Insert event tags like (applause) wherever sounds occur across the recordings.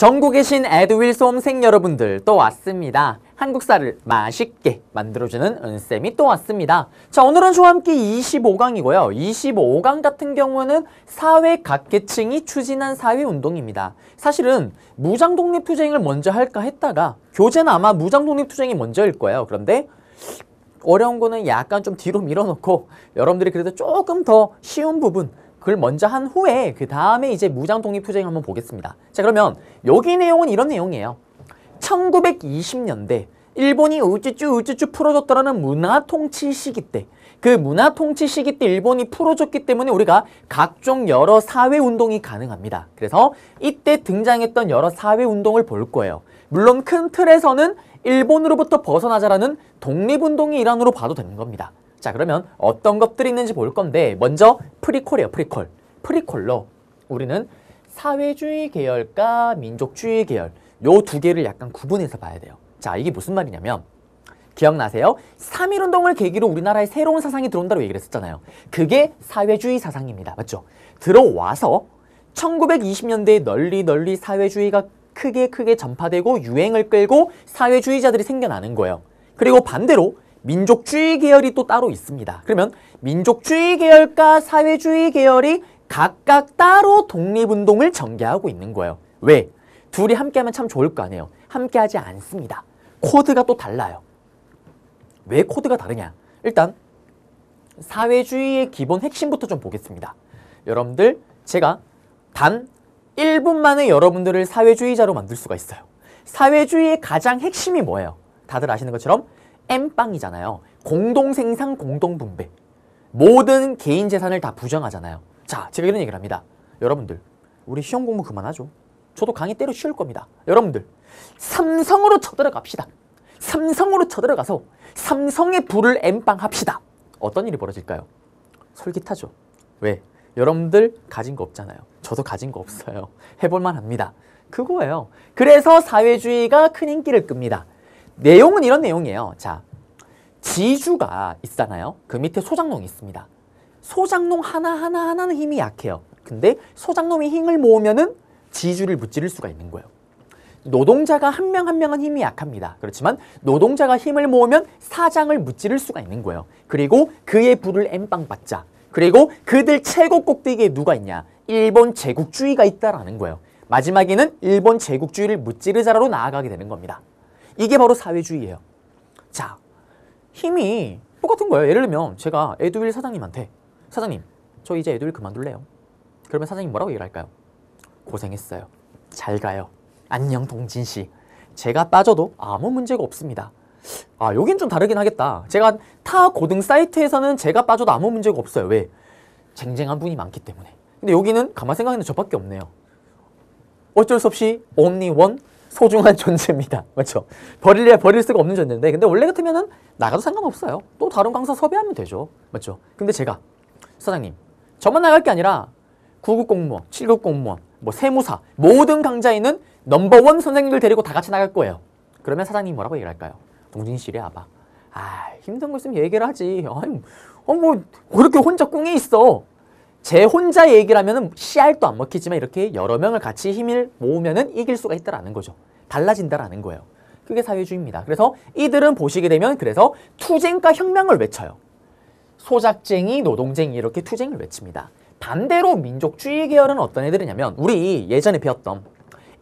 전국에 계신 에드윌 수험생 여러분들 또 왔습니다. 한국사를 맛있게 만들어주는 은쌤이 또 왔습니다. 자 오늘은 저와 함께 25강이고요. 25강 같은 경우는 사회 각계층이 추진한 사회운동입니다. 사실은 무장독립투쟁을 먼저 할까 했다가 교재는 아마 무장독립투쟁이 먼저일 거예요. 그런데 어려운 거는 약간 좀 뒤로 밀어놓고 여러분들이 그래도 조금 더 쉬운 부분 그걸 먼저 한 후에 그 다음에 이제 무장 독립 투쟁 한번 보겠습니다. 자 그러면 여기 내용은 이런 내용이에요. 1920년대 일본이 우쭈쭈 우쭈쭈 풀어줬더라는 문화 통치 시기 때 그 문화 통치 시기 때 일본이 풀어줬기 때문에 우리가 각종 여러 사회 운동이 가능합니다. 그래서 이때 등장했던 여러 사회 운동을 볼 거예요. 물론 큰 틀에서는 일본으로부터 벗어나자라는 독립운동의 일환으로 봐도 되는 겁니다. 자 그러면 어떤 것들이 있는지 볼 건데 먼저 프리콜이에요 프리콜 프리콜로 우리는 사회주의 계열과 민족주의 계열 요 두 개를 약간 구분해서 봐야 돼요 자 이게 무슨 말이냐면 기억나세요? 삼일운동을 계기로 우리나라에 새로운 사상이 들어온다고 얘기를 했었잖아요 그게 사회주의 사상입니다 맞죠? 들어와서 1920년대에 널리 널리 사회주의가 크게 크게 전파되고 유행을 끌고 사회주의자들이 생겨나는 거예요 그리고 반대로 민족주의 계열이 또 따로 있습니다. 그러면 민족주의 계열과 사회주의 계열이 각각 따로 독립운동을 전개하고 있는 거예요. 왜? 둘이 함께하면 참 좋을 거 아니에요. 함께하지 않습니다. 코드가 또 달라요. 왜 코드가 다르냐? 일단 사회주의의 기본 핵심부터 좀 보겠습니다. 여러분들 제가 단 1분 만에 여러분들을 사회주의자로 만들 수가 있어요. 사회주의의 가장 핵심이 뭐예요? 다들 아시는 것처럼 M빵이잖아요. 공동생산, 공동분배. 모든 개인 재산을 다 부정하잖아요. 자, 제가 이런 얘기를 합니다. 여러분들, 우리 시험 공부 그만하죠. 저도 강의 때려 쉬울 겁니다. 여러분들, 삼성으로 쳐들어갑시다. 삼성으로 쳐들어가서 삼성의 불을 M빵 합시다. 어떤 일이 벌어질까요? 솔깃하죠. 왜? 여러분들 가진 거 없잖아요. 저도 가진 거 없어요. 해볼만 합니다. 그거예요. 그래서 사회주의가 큰 인기를 끕니다. 내용은 이런 내용이에요. 자, 지주가 있잖아요. 그 밑에 소장농이 있습니다. 소장농 하나하나 하나는 힘이 약해요. 근데 소장농이 힘을 모으면은 지주를 무찌를 수가 있는 거예요. 노동자가 한 명 한 명은 힘이 약합니다. 그렇지만 노동자가 힘을 모으면 사장을 무찌를 수가 있는 거예요. 그리고 그의 부를 엠빵 받자. 그리고 그들 최고 꼭대기에 누가 있냐? 일본 제국주의가 있다라는 거예요. 마지막에는 일본 제국주의를 무찌르자로 나아가게 되는 겁니다. 이게 바로 사회주의예요. 자, 힘이 똑같은 거예요. 예를 들면 제가 에듀윌 사장님한테 사장님, 저 이제 에듀윌 그만둘래요. 그러면 사장님 뭐라고 얘기를 할까요? 고생했어요. 잘 가요. 안녕 동진 씨. 제가 빠져도 아무 문제가 없습니다. 아, 여긴 좀 다르긴 하겠다. 제가 타 고등 사이트에서는 제가 빠져도 아무 문제가 없어요. 왜? 쟁쟁한 분이 많기 때문에. 근데 여기는 가만 생각해도 저밖에 없네요. 어쩔 수 없이 only one 소중한 (laughs) 존재입니다. 맞죠? 그렇죠? 버릴래 버릴 수가 없는 존재인데 근데 원래 같으면은 나가도 상관없어요. 또 다른 강사 섭외하면 되죠. 맞죠? 근데 제가 사장님 저만 나갈 게 아니라 9급 공무원, 7급 공무원, 뭐 세무사 모든 강좌에 있는 넘버원 선생님들 데리고 다 같이 나갈 거예요. 그러면 사장님 뭐라고 얘기를 할까요? 동진실에 아봐. 아 힘든 거 있으면 얘기를 하지. 아뭐 어, 그렇게 혼자 꿍해 있어. 제 혼자 의 얘기를 하면 씨알도 안 먹히지만 이렇게 여러 명을 같이 힘을 모으면 이길 수가 있다라는 거죠. 달라진다라는 거예요. 그게 사회주의입니다. 그래서 이들은 보시게 되면 그래서 투쟁과 혁명을 외쳐요. 소작쟁이, 노동쟁이 이렇게 투쟁을 외칩니다. 반대로 민족주의 계열은 어떤 애들이냐면 우리 예전에 배웠던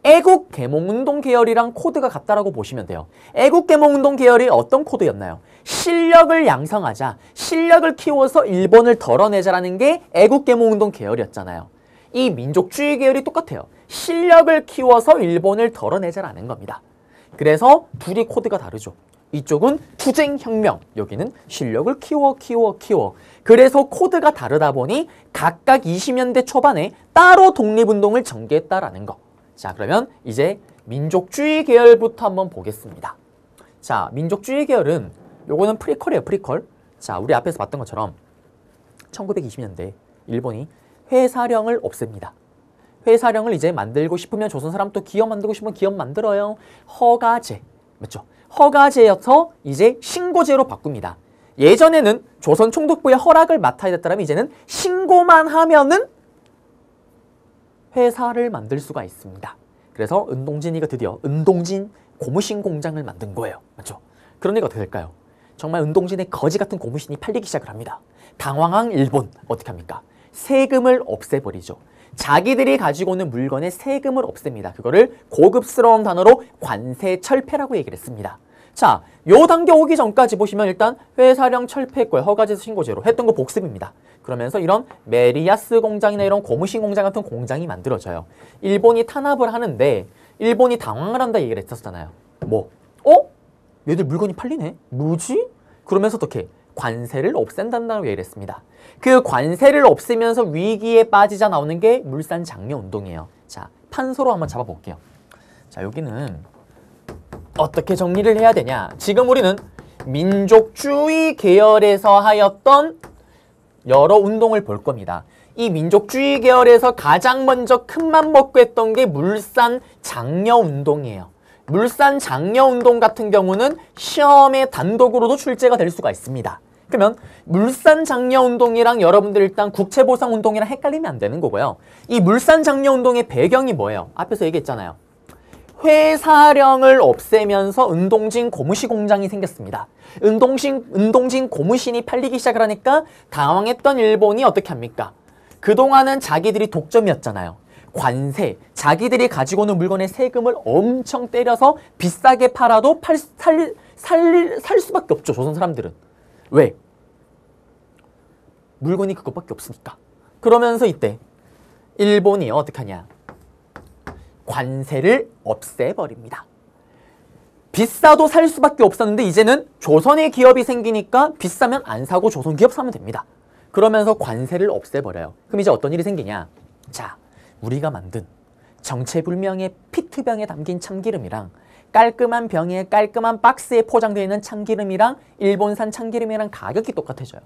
애국 계몽운동 계열이랑 코드가 같다라고 보시면 돼요. 애국 계몽운동 계열이 어떤 코드였나요? 실력을 양성하자, 실력을 키워서 일본을 덜어내자라는 게 애국 계몽운동 계열이었잖아요. 이 민족주의 계열이 똑같아요. 실력을 키워서 일본을 덜어내자라는 겁니다. 그래서 둘이 코드가 다르죠. 이쪽은 투쟁 혁명, 여기는 실력을 키워 키워 키워. 그래서 코드가 다르다 보니 각각 20년대 초반에 따로 독립운동을 전개했다라는 거. 자 그러면 이제 민족주의 계열부터 한번 보겠습니다. 자 민족주의 계열은 요거는 프리컬이에요 프리컬. 자 우리 앞에서 봤던 것처럼 1920년대 일본이 회사령을 없앱니다. 회사령을 이제 만들고 싶으면 조선 사람도 기업 만들고 싶으면 기업 만들어요. 허가제 맞죠? 허가제여서 이제 신고제로 바꿉니다. 예전에는 조선 총독부의 허락을 맡아야 됐다면 이제는 신고만 하면은 회사를 만들 수가 있습니다. 그래서 은동진이가 드디어 은동진 고무신 공장을 만든 거예요. 맞죠? 그런니까 어떻게 될까요? 정말 은동진의 거지 같은 고무신이 팔리기 시작을 합니다. 당황한 일본 어떻게 합니까? 세금을 없애버리죠. 자기들이 가지고 있는 물건에 세금을 없앱니다. 그거를 고급스러운 단어로 관세 철폐라고 얘기를 했습니다. 자, 요 단계 오기 전까지 보시면 일단 회사령 철폐권허가제 신고제로 했던 거 복습입니다. 그러면서 이런 메리야스 공장이나 이런 고무신 공장 같은 공장이 만들어져요. 일본이 탄압을 하는데 일본이 당황을 한다 얘기를 했었잖아요. 뭐, 어? 얘들 물건이 팔리네? 뭐지? 그러면서 어떻게? 관세를 없앤다고 얘기를 했습니다. 그 관세를 없애면서 위기에 빠지자 나오는 게 물산 장려 운동이에요. 자, 판소로 한번 잡아볼게요. 자, 여기는 어떻게 정리를 해야 되냐? 지금 우리는 민족주의 계열에서 하였던 여러 운동을 볼 겁니다. 이 민족주의 계열에서 가장 먼저 큰 맘 먹고 했던 게 물산 장려 운동이에요. 물산 장려 운동 같은 경우는 시험에 단독으로도 출제가 될 수가 있습니다. 그러면 물산 장려 운동이랑 여러분들 일단 국채 보상 운동이랑 헷갈리면 안 되는 거고요. 이 물산 장려 운동의 배경이 뭐예요? 앞에서 얘기했잖아요. 회사령을 없애면서 은동진 고무시 공장이 생겼습니다. 은동신, 은동진 고무신이 팔리기 시작을 하니까 당황했던 일본이 어떻게 합니까? 그동안은 자기들이 독점이었잖아요. 관세, 자기들이 가지고 오는 물건의 세금을 엄청 때려서 비싸게 팔아도 팔, 살, 살, 살 수밖에 없죠, 조선 사람들은. 왜? 물건이 그것밖에 없으니까. 그러면서 이때 일본이 어떻게 하냐. 관세를 없애버립니다. 비싸도 살 수밖에 없었는데 이제는 조선의 기업이 생기니까 비싸면 안 사고 조선 기업 사면 됩니다. 그러면서 관세를 없애버려요. 그럼 이제 어떤 일이 생기냐? 자, 우리가 만든 정체불명의 피트병에 담긴 참기름이랑 깔끔한 병에 깔끔한 박스에 포장되어 있는 참기름이랑 일본산 참기름이랑 가격이 똑같아져요.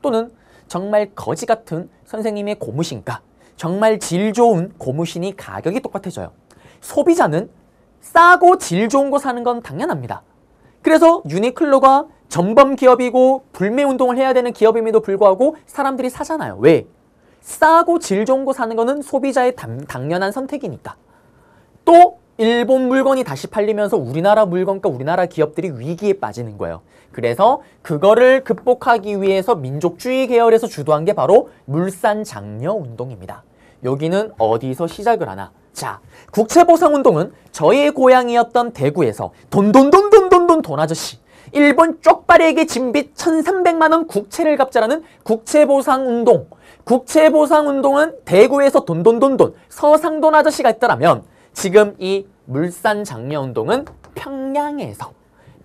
또는 정말 거지 같은 선생님의 고무신과 정말 질 좋은 고무신이 가격이 똑같아져요. 소비자는 싸고 질 좋은 거 사는 건 당연합니다. 그래서 유니클로가 전범 기업이고 불매 운동을 해야 되는 기업임에도 불구하고 사람들이 사잖아요. 왜? 싸고 질 좋은 거 사는 거는 소비자의 당, 당연한 선택이니까. 또 일본 물건이 다시 팔리면서 우리나라 물건과 우리나라 기업들이 위기에 빠지는 거예요. 그래서 그거를 극복하기 위해서 민족주의 계열에서 주도한 게 바로 물산 장려 운동입니다. 여기는 어디서 시작을 하나? 자, 국채보상운동은 저의 고향이었던 대구에서 돈돈돈돈돈 돈 돈 아저씨 일본 쪽발이에게 진빚 1300만원 국채를 갚자라는 국채보상운동 국채보상운동은 대구에서 돈돈돈돈 서상돈 아저씨가 있더라면 지금 이 물산장려운동은 평양에서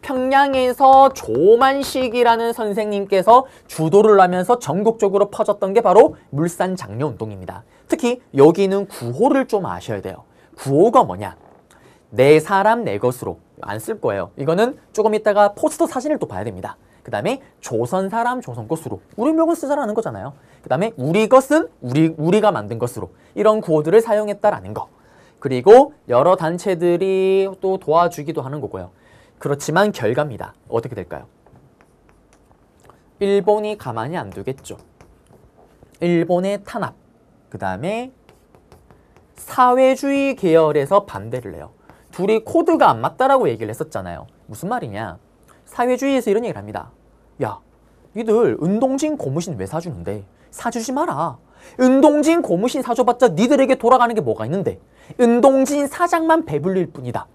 평양에서 조만식이라는 선생님께서 주도를 하면서 전국적으로 퍼졌던 게 바로 물산 장려 운동입니다. 특히 여기는 구호를 좀 아셔야 돼요. 구호가 뭐냐? 내 사람 내 것으로 안 쓸 거예요. 이거는 조금 이따가 포스터 사진을 또 봐야 됩니다. 그 다음에 조선 사람 조선 것으로 우리 명을 쓰자라는 거잖아요. 그 다음에 우리 것은 우리, 우리가 만든 것으로 이런 구호들을 사용했다라는 거. 그리고 여러 단체들이 또 도와주기도 하는 거고요. 그렇지만 결과입니다. 어떻게 될까요? 일본이 가만히 안 두겠죠. 일본의 탄압, 그 다음에 사회주의 계열에서 반대를 해요. 둘이 코드가 안 맞다라고 얘기를 했었잖아요. 무슨 말이냐? 사회주의에서 이런 얘기를 합니다. 야, 니들 운동진 고무신 왜 사주는데? 사주지 마라. 운동진 고무신 사줘봤자 니들에게 돌아가는 게 뭐가 있는데? 운동진 사장만 배불릴 뿐이다.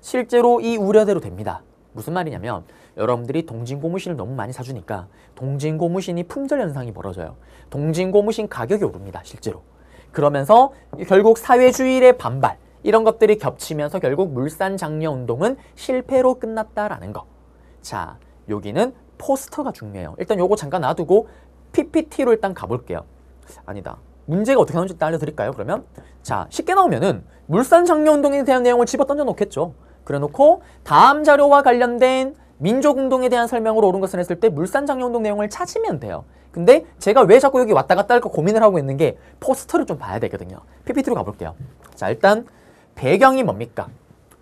실제로 이 우려대로 됩니다. 무슨 말이냐면 여러분들이 동진고무신을 너무 많이 사주니까 동진고무신이 품절 현상이 벌어져요. 동진고무신 가격이 오릅니다. 실제로. 그러면서 결국 사회주의의 반발 이런 것들이 겹치면서 결국 물산 장려 운동은 실패로 끝났다라는 거. 자, 여기는 포스터가 중요해요. 일단 요거 잠깐 놔두고 PPT로 일단 가볼게요. 아니다. 문제가 어떻게 나오는지 일단 알려드릴까요, 그러면? 자, 쉽게 나오면은 물산 장려 운동에 대한 내용을 집어 던져 놓겠죠. 그래놓고 다음 자료와 관련된 민족운동에 대한 설명으로 옳은 것을 했을 때 물산장려운동 내용을 찾으면 돼요. 근데 제가 왜 자꾸 여기 왔다 갔다 할까 고민을 하고 있는 게 포스터를 좀 봐야 되거든요. PPT로 가볼게요. 자 일단 배경이 뭡니까?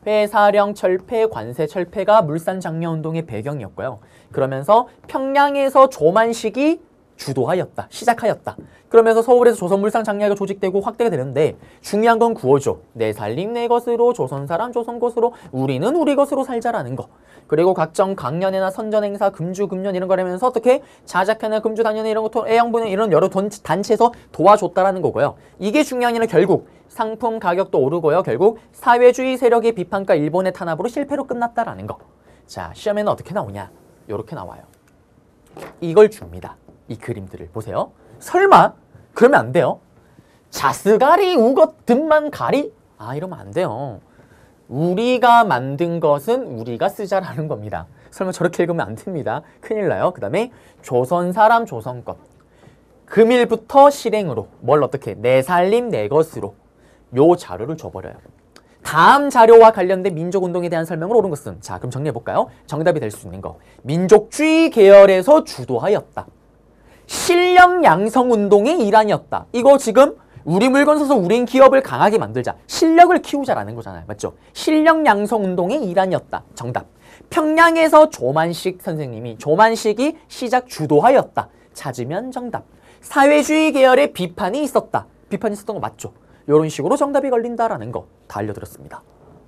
회사령 철폐, 관세 철폐가 물산장려운동의 배경이었고요. 그러면서 평양에서 조만식이 주도하였다. 시작하였다. 그러면서 서울에서 조선물상 장례가 조직되고 확대가 되는데 중요한 건 구호죠. 내 살림 내 것으로 조선 사람 조선 것으로 우리는 우리 것으로 살자라는 거. 그리고 각종 강연회나 선전 행사, 금주 금년 이런 거라면서 어떻게 자작회나 금주 단연회 이런 것도 애양분회 이런 여러 단체에서 도와줬다라는 거고요. 이게 중요한 일는 결국 상품 가격도 오르고요. 결국 사회주의 세력의 비판과 일본의 탄압으로 실패로 끝났다라는 거. 자, 시험에는 어떻게 나오냐? 이렇게 나와요. 이걸 줍니다. 이 그림들을 보세요. 설마? 그러면 안 돼요. 자스가리 우거든만 가리? 아 이러면 안 돼요. 우리가 만든 것은 우리가 쓰자라는 겁니다. 설마 저렇게 읽으면 안 됩니다. 큰일 나요. 그 다음에 조선 사람 조선 것. 금일부터 실행으로 뭘 어떻게 내 살림 내 것으로 요 자료를 줘버려요. 다음 자료와 관련된 민족운동에 대한 설명을 옳은 것은 자 그럼 정리해볼까요? 정답이 될 수 있는 거 민족주의 계열에서 주도하였다. 실력 양성 운동의 일환이었다. 이거 지금 우리 물건 사서 우린 기업을 강하게 만들자. 실력을 키우자라는 거잖아요. 맞죠? 실력 양성 운동의 일환이었다. 정답. 평양에서 조만식 선생님이 조만식이 시작 주도하였다. 찾으면 정답. 사회주의 계열의 비판이 있었다. 비판이 있었던 거 맞죠? 이런 식으로 정답이 걸린다라는 거 다 알려드렸습니다.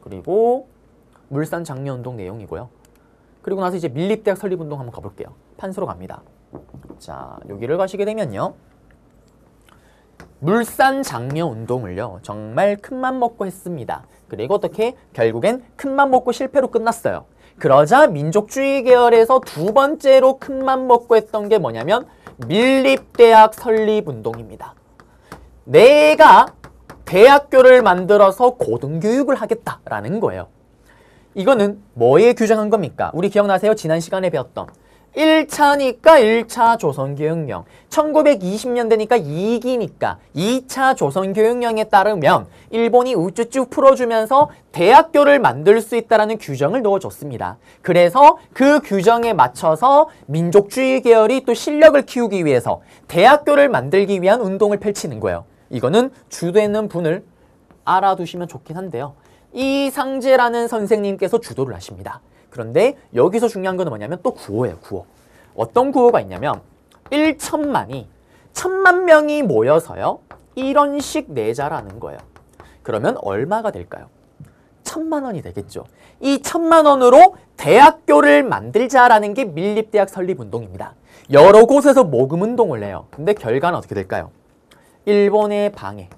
그리고 물산 장려운동 내용이고요. 그리고 나서 이제 밀립대학 설립운동 한번 가볼게요. 판소로 갑니다. 자, 여기를 가시게 되면요. 물산 장려 운동을요. 정말 큰맘 먹고 했습니다. 그리고 어떻게? 결국엔 큰맘 먹고 실패로 끝났어요. 그러자 민족주의 계열에서 두 번째로 큰맘 먹고 했던 게 뭐냐면 밀립대학 설립 운동입니다. 내가 대학교를 만들어서 고등교육을 하겠다라는 거예요. 이거는 뭐에 규정한 겁니까? 우리 기억나세요? 지난 시간에 배웠던 1차니까 1차 조선교육령, 1920년대니까 2기니까 2차 조선교육령에 따르면 일본이 우쭈쭈 풀어주면서 대학교를 만들 수 있다는 규정을 넣어줬습니다. 그래서 그 규정에 맞춰서 민족주의 계열이 또 실력을 키우기 위해서 대학교를 만들기 위한 운동을 펼치는 거예요. 이거는 주도되는 분을 알아두시면 좋긴 한데요. 이상재라는 선생님께서 주도를 하십니다. 그런데 여기서 중요한 건 뭐냐면 또 구호예요, 구호. 어떤 구호가 있냐면 1천만이 천만 명이 모여서요. 이런 식 내자라는 거예요. 그러면 얼마가 될까요? 천만 원이 되겠죠. 이 천만 원으로 대학교를 만들자라는 게 밀립대학 설립운동입니다. 여러 곳에서 모금운동을 해요. 근데 결과는 어떻게 될까요? 일본의 방해.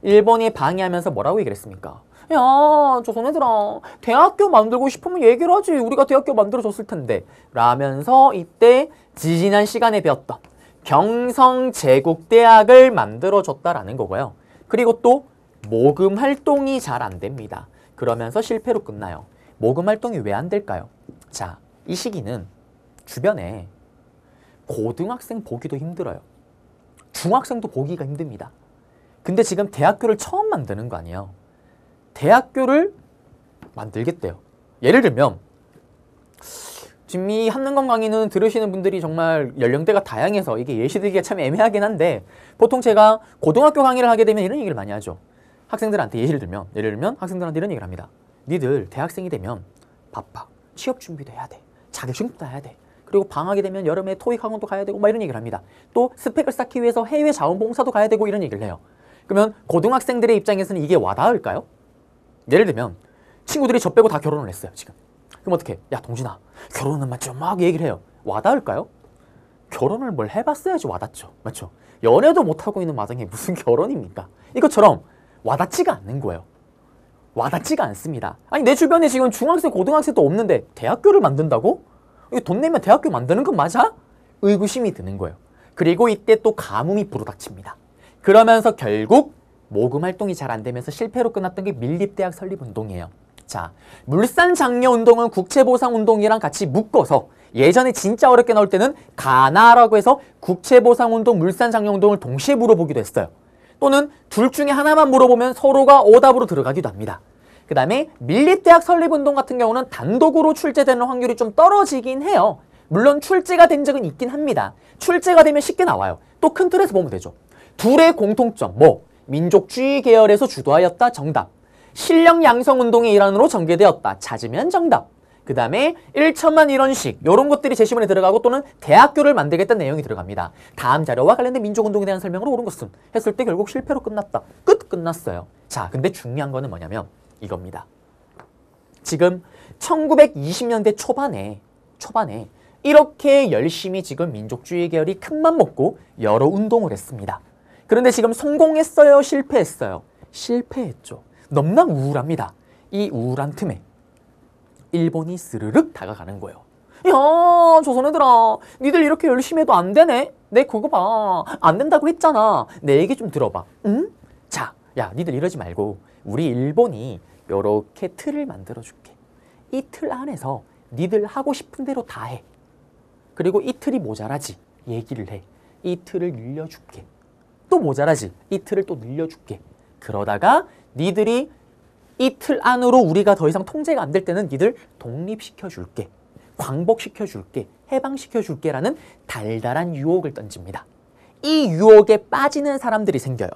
일본이 방해하면서 뭐라고 얘기를 했습니까? 야저선애들아 대학교 만들고 싶으면 얘기를 하지 우리가 대학교 만들어줬을 텐데 라면서 이때 지지난 시간에 배웠던 경성제국대학을 만들어줬다라는 거고요. 그리고 또 모금 활동이 잘 안 됩니다. 그러면서 실패로 끝나요. 모금 활동이 왜 안 될까요? 자, 이 시기는 주변에 고등학생 보기도 힘들어요. 중학생도 보기가 힘듭니다. 근데 지금 대학교를 처음 만드는 거 아니에요. 대학교를 만들겠대요. 예를 들면 지금 이 한능검 강의는 들으시는 분들이 정말 연령대가 다양해서 이게 예시되기가 참 애매하긴 한데 보통 제가 고등학교 강의를 하게 되면 이런 얘기를 많이 하죠. 학생들한테 예시를 들면 예를 들면 학생들한테 이런 얘기를 합니다. 니들 대학생이 되면 바빠. 취업 준비도 해야 돼. 자격 증도따야 돼. 그리고 방학이 되면 여름에 토익 학원도 가야 되고 막 이런 얘기를 합니다. 또 스펙을 쌓기 위해서 해외 자원봉사도 가야 되고 이런 얘기를 해요. 그러면 고등학생들의 입장에서는 이게 와닿을까요? 예를 들면 친구들이 저 빼고 다 결혼을 했어요 지금 그럼 어떻게 야 동진아 결혼은 맞죠 막 얘기를 해요 와닿을까요? 결혼을 뭘 해봤어야지 와닿죠 맞죠? 연애도 못하고 있는 마당에 무슨 결혼입니까? 이것처럼 와닿지가 않는 거예요 와닿지가 않습니다 아니 내 주변에 지금 중학생 고등학생도 없는데 대학교를 만든다고? 이거 돈 내면 대학교 만드는 건 맞아? 의구심이 드는 거예요 그리고 이때 또 가뭄이 불어닥칩니다 그러면서 결국 모금 활동이 잘 안 되면서 실패로 끝났던 게 밀립대학 설립 운동이에요. 자, 물산 장려 운동은 국채보상 운동이랑 같이 묶어서 예전에 진짜 어렵게 나올 때는 가나라고 해서 국채보상 운동, 물산 장려 운동을 동시에 물어보기도 했어요. 또는 둘 중에 하나만 물어보면 서로가 오답으로 들어가기도 합니다. 그 다음에 밀립대학 설립운동 같은 경우는 단독으로 출제되는 확률이 좀 떨어지긴 해요. 물론 출제가 된 적은 있긴 합니다. 출제가 되면 쉽게 나와요. 또 큰 틀에서 보면 되죠. 둘의 공통점, 뭐 민족주의 계열에서 주도하였다. 정답. 실력 양성 운동의 일환으로 전개되었다. 찾으면 정답. 그 다음에 1천만 이런식 이런 것들이 제시문에 들어가고 또는 대학교를 만들겠다는 내용이 들어갑니다. 다음 자료와 관련된 민족운동에 대한 설명으로 옳은 것은 했을 때 결국 실패로 끝났다. 끝 끝났어요. 자 근데 중요한 거는 뭐냐면 이겁니다. 지금 1920년대 초반에 초반에 이렇게 열심히 지금 민족주의 계열이 큰 맘 먹고 여러 운동을 했습니다. 그런데 지금 성공했어요? 실패했어요? 실패했죠. 너무나 우울합니다. 이 우울한 틈에 일본이 스르륵 다가가는 거예요. 야 조선 애들아 니들 이렇게 열심히 해도 안 되네 내 그거 봐안 된다고 했잖아 내 얘기 좀 들어봐 응? 자야 니들 이러지 말고 우리 일본이 요렇게 틀을 만들어 줄게 이 틀 안에서 니들 하고 싶은 대로 다해 그리고 이 틀이 모자라지 얘기를 해이 틀을 늘려줄게 또 모자라지. 이틀을 또 늘려줄게. 그러다가 니들이 이 틀 안으로 우리가 더 이상 통제가 안 될 때는 니들 독립시켜줄게. 광복시켜줄게. 해방시켜줄게라는 달달한 유혹을 던집니다. 이 유혹에 빠지는 사람들이 생겨요.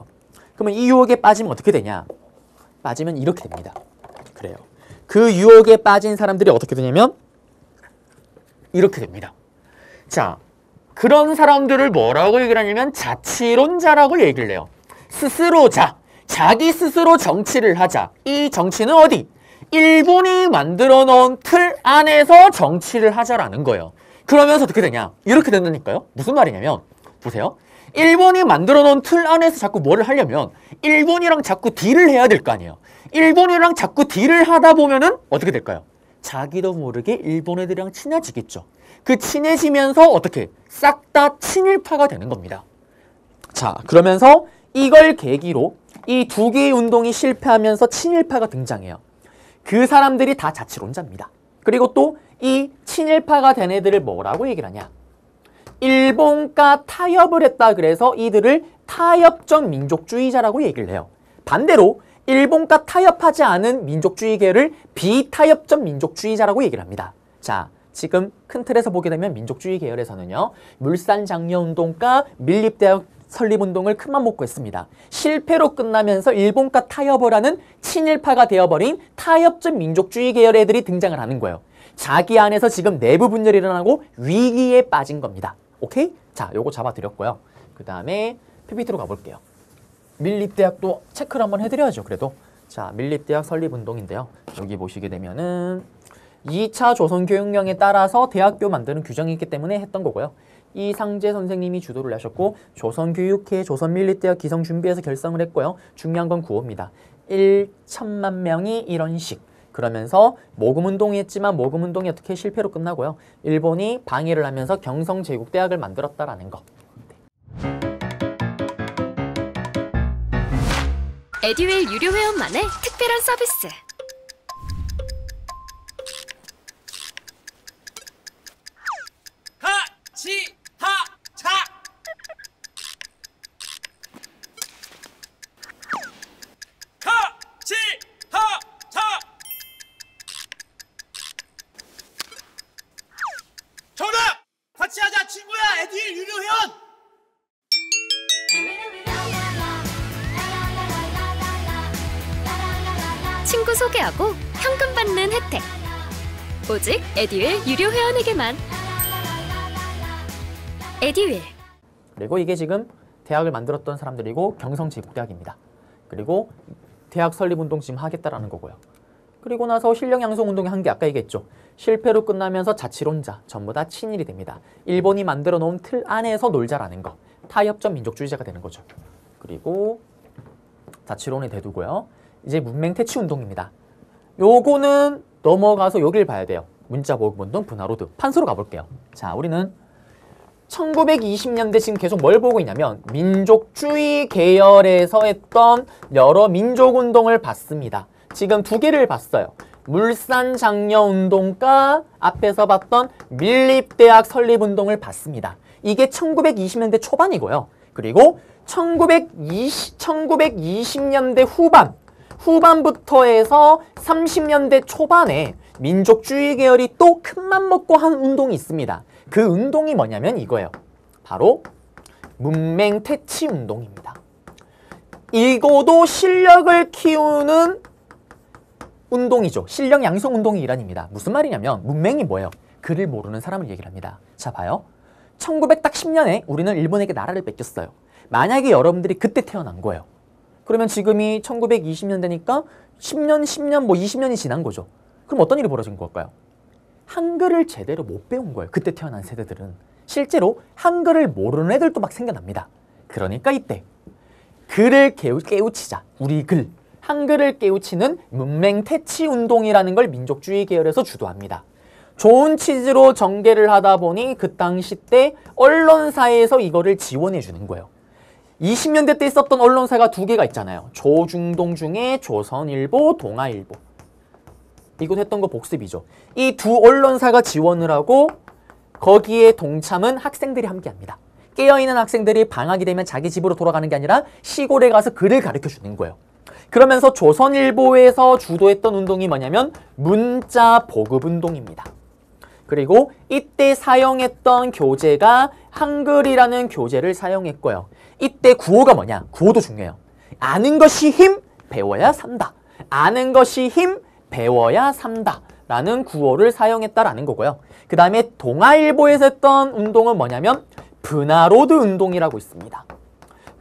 그러면 이 유혹에 빠지면 어떻게 되냐? 빠지면 이렇게 됩니다. 그래요. 그 유혹에 빠진 사람들이 어떻게 되냐면 이렇게 됩니다. 자, 그런 사람들을 뭐라고 얘기를 하냐면 자치론자라고 얘기를 해요. 스스로 자, 자기 스스로 정치를 하자. 이 정치는 어디? 일본이 만들어 놓은 틀 안에서 정치를 하자라는 거예요. 그러면서 어떻게 되냐? 이렇게 된다니까요. 무슨 말이냐면 보세요. 일본이 만들어 놓은 틀 안에서 자꾸 뭐를 하려면 일본이랑 자꾸 딜을 해야 될 거 아니에요. 일본이랑 자꾸 딜을 하다 보면은 어떻게 될까요? 자기도 모르게 일본 애들이랑 친해지겠죠. 그 친해지면서 어떻게 싹 다 친일파가 되는 겁니다. 자, 그러면서 이걸 계기로 이 두 개의 운동이 실패하면서 친일파가 등장해요. 그 사람들이 다 자치론자입니다. 그리고 또 이 친일파가 된 애들을 뭐라고 얘기를 하냐? 일본과 타협을 했다 그래서 이들을 타협적 민족주의자라고 얘기를 해요. 반대로 일본과 타협하지 않은 민족주의계를 비타협적 민족주의자라고 얘기를 합니다. 자, 지금 큰 틀에서 보게 되면 민족주의 계열에서는요. 물산 장려 운동과 밀립대학 설립운동을 큰 맘 먹고 했습니다. 실패로 끝나면서 일본과 타협을 하는 친일파가 되어버린 타협적 민족주의 계열 애들이 등장을 하는 거예요. 자기 안에서 지금 내부 분열이 일어나고 위기에 빠진 겁니다. 오케이? 자, 요거 잡아드렸고요. 그 다음에 PPT로 가볼게요. 밀립대학도 체크를 한번 해드려야죠, 그래도. 자, 밀립대학 설립운동인데요. 여기 보시게 되면은 2차 조선교육령에 따라서 대학교 만드는 규정이 있기 때문에 했던 거고요. 이상재 선생님이 주도를 하셨고 조선교육회 조선밀리대학 기성준비에서 결성을 했고요. 중요한 건 구호입니다. 1천만 명이 이런 식 그러면서 모금운동이 했지만 모금운동이 어떻게 실패로 끝나고요. 일본이 방해를 하면서 경성제국대학을 만들었다라는 거. 에듀웰 유료 회원만의 특별한 서비스 지하차 가지하차 정답! 같이 하자 친구야 에디일 유료현 친구 소개하고 현금 받는 혜택 오직 에듀윌 유료 회원에게만 에듀윌 그리고 이게 지금 대학을 만들었던 사람들이고 경성제국대학입니다. 그리고 대학 설립운동 지금 하겠다라는 거고요. 그리고 나서 실력 양성 운동이 한 게 아까 얘기했죠. 실패로 끝나면서 자치론자 전부 다 친일이 됩니다. 일본이 만들어 놓은 틀 안에서 놀자라는 거. 타협적 민족주의자가 되는 거죠. 그리고 자치론이 대두고요. 이제 문맹 퇴치 운동입니다. 요거는 넘어가서 여길 봐야 돼요. 문자 보급운동, 분화로드, 판소로 가볼게요. 자, 우리는 1920년대 지금 계속 뭘 보고 있냐면 민족주의 계열에서 했던 여러 민족운동을 봤습니다. 지금 두 개를 봤어요. 물산 장려 운동과 앞에서 봤던 밀립대학 설립 운동을 봤습니다. 이게 1920년대 초반이고요. 그리고 1920, 1920년대 후반, 후반부터 해서 30년대 초반에 민족주의 계열이 또 큰맘 먹고 한 운동이 있습니다. 그 운동이 뭐냐면 이거예요. 바로 문맹 퇴치 운동입니다. 읽어도 실력을 키우는 운동이죠. 실력 양성 운동이 일환입니다. 무슨 말이냐면 문맹이 뭐예요? 글을 모르는 사람을 얘기를 합니다. 자 봐요. 1910년에 우리는 일본에게 나라를 뺏겼어요. 만약에 여러분들이 그때 태어난 거예요. 그러면 지금이 1920년대니까 10년, 10년, 뭐 20년이 지난 거죠. 그럼 어떤 일이 벌어진 걸까요? 한글을 제대로 못 배운 거예요. 그때 태어난 세대들은. 실제로 한글을 모르는 애들도 막 생겨납니다. 그러니까 이때 글을 깨우, 치자 우리 글. 한글을 깨우치는 문맹 퇴치 운동이라는 걸 민족주의 계열에서 주도합니다. 좋은 취지로 전개를 하다 보니 그 당시 때 언론사에서 이거를 지원해 주는 거예요. 20년대 때 있었던 언론사가 두 개가 있잖아요. 조중동 중에 조선일보, 동아일보. 이곳 했던 거 복습이죠. 이 두 언론사가 지원을 하고 거기에 동참은 학생들이 함께합니다. 깨어있는 학생들이 방학이 되면 자기 집으로 돌아가는 게 아니라 시골에 가서 글을 가르쳐 주는 거예요. 그러면서 조선일보에서 주도했던 운동이 뭐냐면 문자 보급 운동입니다. 그리고 이때 사용했던 교재가 한글이라는 교재를 사용했고요. 이때 구호가 뭐냐? 구호도 중요해요. 아는 것이 힘, 배워야 산다. 아는 것이 힘, 배워야 산다 라는 구호를 사용했다라는 거고요. 그 다음에 동아일보에서 했던 운동은 뭐냐면 브나로드 운동이라고 있습니다.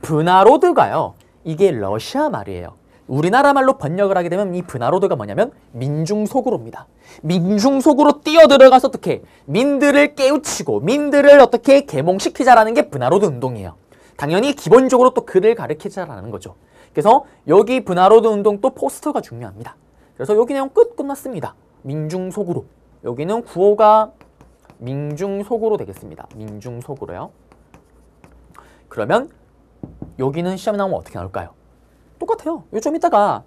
브나로드가요. 이게 러시아 말이에요. 우리나라 말로 번역을 하게 되면 이 브나로드가 뭐냐면 민중 속으로입니다. 민중 속으로 뛰어들어가서 어떻게 민들을 깨우치고 민들을 어떻게 계몽시키자라는 게 브나로드 운동이에요. 당연히 기본적으로 또 그를 가르치자라는 거죠. 그래서 여기 브나로드 운동 또 포스터가 중요합니다. 그래서 여기 내용 끝 끝났습니다. 민중 속으로. 여기는 구호가 민중 속으로 되겠습니다. 민중 속으로요. 그러면 여기는 시험에 나오면 어떻게 나올까요? 똑같아요. 요좀 이따가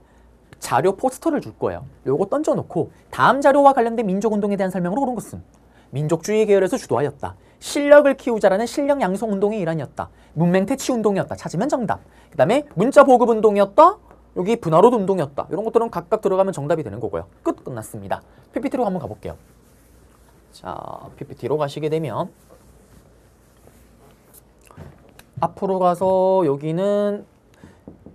자료 포스터를 줄 거예요. 요거 던져놓고 다음 자료와 관련된 민족운동에 대한 설명으로 그런 것은 민족주의 계열에서 주도하였다. 실력을 키우자라는 실력 양성 운동의 일환이었다. 문맹 퇴치 운동이었다. 찾으면 정답. 그 다음에 문자 보급 운동이었다. 여기 분화로드 운동이었다. 이런 것들은 각각 들어가면 정답이 되는 거고요. 끝 끝났습니다. PPT로 한번 가볼게요. 자, PPT로 가시게 되면 앞으로 가서 여기는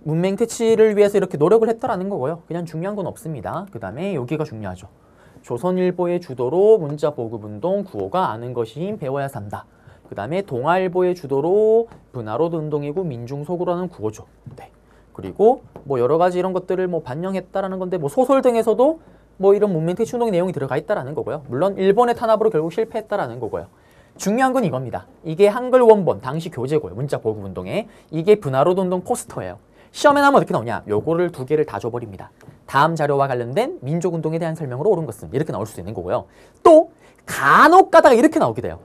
문맹 퇴치를 위해서 이렇게 노력을 했다라는 거고요. 그냥 중요한 건 없습니다. 그 다음에 여기가 중요하죠. 조선일보의 주도로 문자 보급운동 구호가 아는 것이인 배워야 산다. 그 다음에 동아일보의 주도로 분화로드 운동이고 민중 소구라는 구호죠. 네. 그리고 뭐 여러 가지 이런 것들을 뭐 반영했다라는 건데 뭐 소설 등에서도 뭐 이런 문민 퇴치 운동의 내용이 들어가 있다라는 거고요. 물론 일본의 탄압으로 결국 실패했다라는 거고요. 중요한 건 이겁니다. 이게 한글 원본 당시 교재고요. 문자 보급 운동에 이게 분화로드 운동 포스터예요. 시험에 나면 어떻게 나오냐? 요거를 두 개를 다 줘버립니다. 다음 자료와 관련된 민족 운동에 대한 설명으로 옳은 것은 이렇게 나올 수 있는 거고요. 또 간혹 가다가 이렇게 나오게 돼요.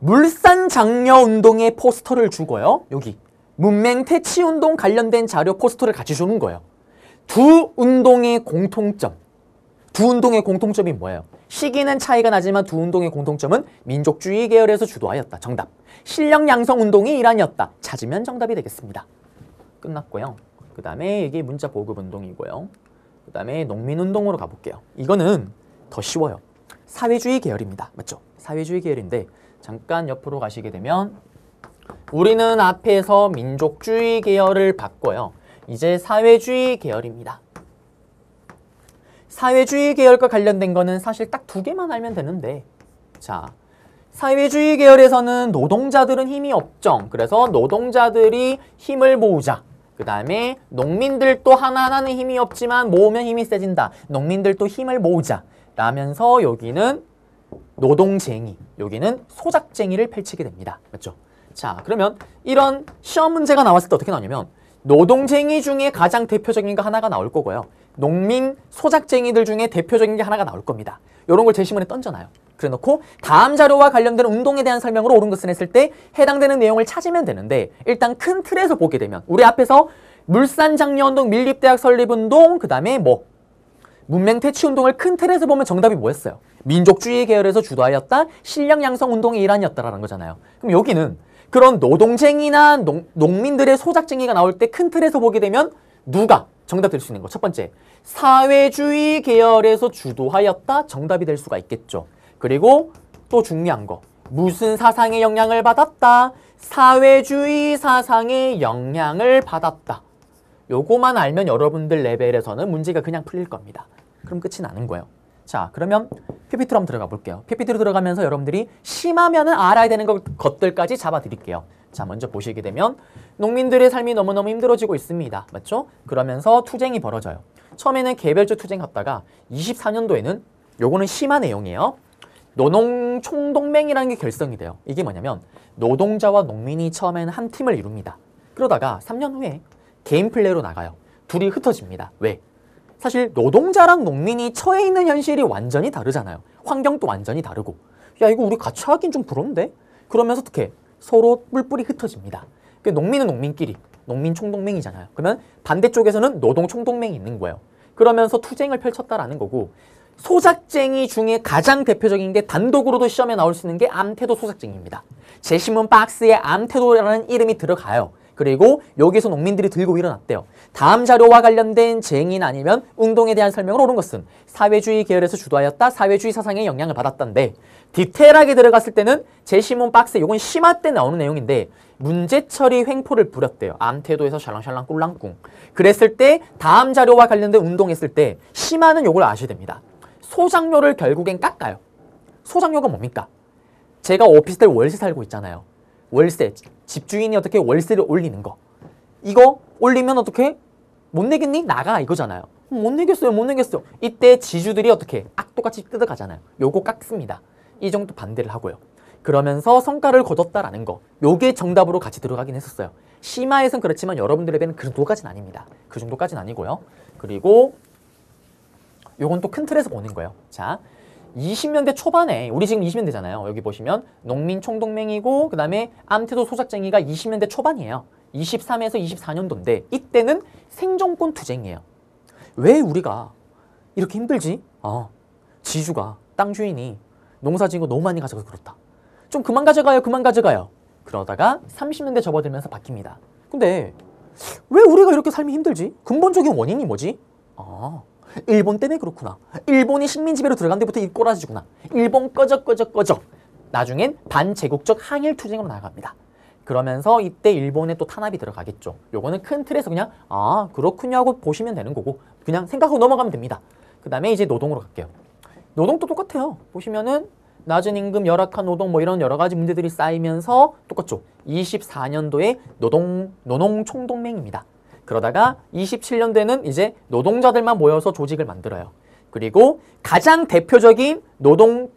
물산 장려 운동의 포스터를 주고요. 여기 문맹 퇴치 운동 관련된 자료 포스터를 같이 주는 거예요. 두 운동의 공통점. 두 운동의 공통점이 뭐예요? 시기는 차이가 나지만 두 운동의 공통점은 민족주의 계열에서 주도하였다. 정답. 실력 양성 운동이 일환이었다. 찾으면 정답이 되겠습니다. 끝났고요. 그 다음에 이게 문자 보급 운동이고요. 그 다음에 농민운동으로 가볼게요. 이거는 더 쉬워요. 사회주의 계열입니다. 맞죠? 사회주의 계열인데 잠깐 옆으로 가시게 되면 우리는 앞에서 민족주의 계열을 바꿔요. 이제 사회주의 계열입니다. 사회주의 계열과 관련된 거는 사실 딱 두 개만 알면 되는데 자, 사회주의 계열에서는 노동자들은 힘이 없정. 그래서 노동자들이 힘을 모으자. 그 다음에 농민들도 하나하나는 힘이 없지만 모으면 힘이 세진다. 농민들도 힘을 모으자. 라면서 여기는 노동쟁이, 여기는 소작쟁이를 펼치게 됩니다. 맞죠? 자, 그러면 이런 시험 문제가 나왔을 때 어떻게 나오냐면 노동쟁이 중에 가장 대표적인 거 하나가 나올 거고요. 농민 소작쟁이들 중에 대표적인 게 하나가 나올 겁니다. 이런 걸 제시문에 던져놔요. 그래놓고 다음 자료와 관련된 운동에 대한 설명으로 옳은 것을 했을 때 해당되는 내용을 찾으면 되는데 일단 큰 틀에서 보게 되면 우리 앞에서 물산장려운동, 밀립대학 설립운동, 그 다음에 뭐 문맹 퇴치 운동을 큰 틀에서 보면 정답이 뭐였어요? 민족주의 계열에서 주도하였다, 실력 양성 운동의 일환이었다라는 거잖아요. 그럼 여기는 그런 노동쟁이나 농, 농민들의 소작쟁이가 나올 때 큰 틀에서 보게 되면 누가 정답 될 수 있는 거. 첫 번째, 사회주의 계열에서 주도하였다. 정답이 될 수가 있겠죠. 그리고 또 중요한 거. 무슨 사상의 영향을 받았다. 사회주의 사상의 영향을 받았다. 요거만 알면 여러분들 레벨에서는 문제가 그냥 풀릴 겁니다. 그럼 끝이 나는 거예요. 자, 그러면 PPT로 한번 들어가 볼게요. PPT로 들어가면서 여러분들이 심하면은 알아야 되는 것들까지 잡아드릴게요. 자, 먼저 보시게 되면 농민들의 삶이 너무너무 힘들어지고 있습니다. 맞죠? 그러면서 투쟁이 벌어져요. 처음에는 개별적 투쟁 했다가 24년도에는 요거는 심한 내용이에요. 노농 총동맹이라는 게 결성이 돼요. 이게 뭐냐면 노동자와 농민이 처음에는 한 팀을 이룹니다. 그러다가 3년 후에 개인 플레이로 나가요. 둘이 흩어집니다. 왜? 사실 노동자랑 농민이 처해 있는 현실이 완전히 다르잖아요. 환경도 완전히 다르고. 야, 이거 우리 같이 하긴 좀부러운데 그러면서 어떻게? 서로 뿔뿔이 흩어집니다. 그 농민은 농민끼리, 농민 총동맹이잖아요. 그러면 반대쪽에서는 노동 총동맹이 있는 거예요. 그러면서 투쟁을 펼쳤다라는 거고 소작쟁이 중에 가장 대표적인 게 단독으로도 시험에 나올 수 있는 게 암태도 소작쟁이입니다. 제시문 박스에 암태도라는 이름이 들어가요. 그리고 여기서 농민들이 들고 일어났대요. 다음 자료와 관련된 쟁인 아니면 운동에 대한 설명을 옳은 것은 사회주의 계열에서 주도하였다. 사회주의 사상의 영향을 받았던데 디테일하게 들어갔을 때는 제시문 박스 이건 심화 때 나오는 내용인데 문제 처리 횡포를 부렸대요. 암태도에서 샬랑샬랑 꿀랑꿍. 그랬을 때 다음 자료와 관련된 운동했을 때 심화는 요걸 아셔야 됩니다. 소장료를 결국엔 깎아요. 소장료가 뭡니까? 제가 오피스텔 월세 살고 있잖아요. 월세, 집주인이 어떻게 월세를 올리는 거. 이거 올리면 어떻게 못 내겠니? 나가 이거잖아요. 음, 못 내겠어요, 못 내겠어요. 이때 지주들이 어떻게 악도같이 뜯어가잖아요. 요거 깎습니다. 이 정도 반대를 하고요. 그러면서 성과를 거뒀다라는 거. 요게 정답으로 같이 들어가긴 했었어요. 심화에선 그렇지만 여러분들에 배는 그 정도까지는 아닙니다. 그 정도까지는 아니고요. 그리고 요건 또 큰 틀에서 보는 거예요. 자, 20년대 초반에 우리 지금 20년대잖아요. 여기 보시면 농민 총동맹이고 그다음에 암태도 소작쟁이가 20년대 초반이에요. 23에서 24년도인데 이때는 생존권 투쟁이에요. 왜 우리가 이렇게 힘들지? 아, 지주가 땅 주인이 농사 지은 거 너무 많이 가져가 서 그렇다. 좀 그만 가져가요, 그만 가져가요. 그러다가 30년대 접어들면서 바뀝니다. 근데 왜 우리가 이렇게 삶이 힘들지? 근본적인 원인이 뭐지? 아, 일본 때문에 그렇구나. 일본이 식민지배로 들어간 데부터 이 꼬라지구나. 일본 꺼져 꺼져 꺼져. 나중엔 반제국적 항일 투쟁으로 나아갑니다. 그러면서 이때 일본에 또 탄압이 들어가겠죠. 요거는 큰 틀에서 그냥 아 그렇군요 하고 보시면 되는 거고 그냥 생각하고 넘어가면 됩니다. 그 다음에 이제 노동으로 갈게요. 노동도 똑같아요. 보시면은 낮은 임금, 열악한 노동 뭐 이런 여러 가지 문제들이 쌓이면서 똑같죠. 24년도에 노동 노농 총동맹입니다. 그러다가 27년 대는 이제 노동자들만 모여서 조직을 만들어요. 그리고 가장 대표적인 노동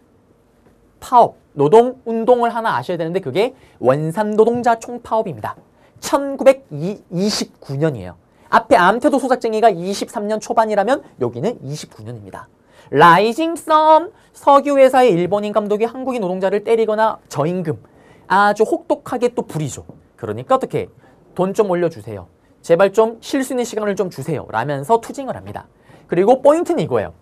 파업, 노동 운동을 하나 아셔야 되는데 그게 원산 노동자 총파업입니다. 1929년이에요. 앞에 암태도 소작쟁이가 23년 초반이라면 여기는 29년입니다. 라이징 썸, 석유회사의 일본인 감독이 한국인 노동자를 때리거나 저임금, 아주 혹독하게 또 부리죠. 그러니까 어떻게 돈 좀 올려주세요. 제발 좀 쉴 수 있는 시간을 좀 주세요. 라면서 투징을 합니다. 그리고 포인트는 이거예요.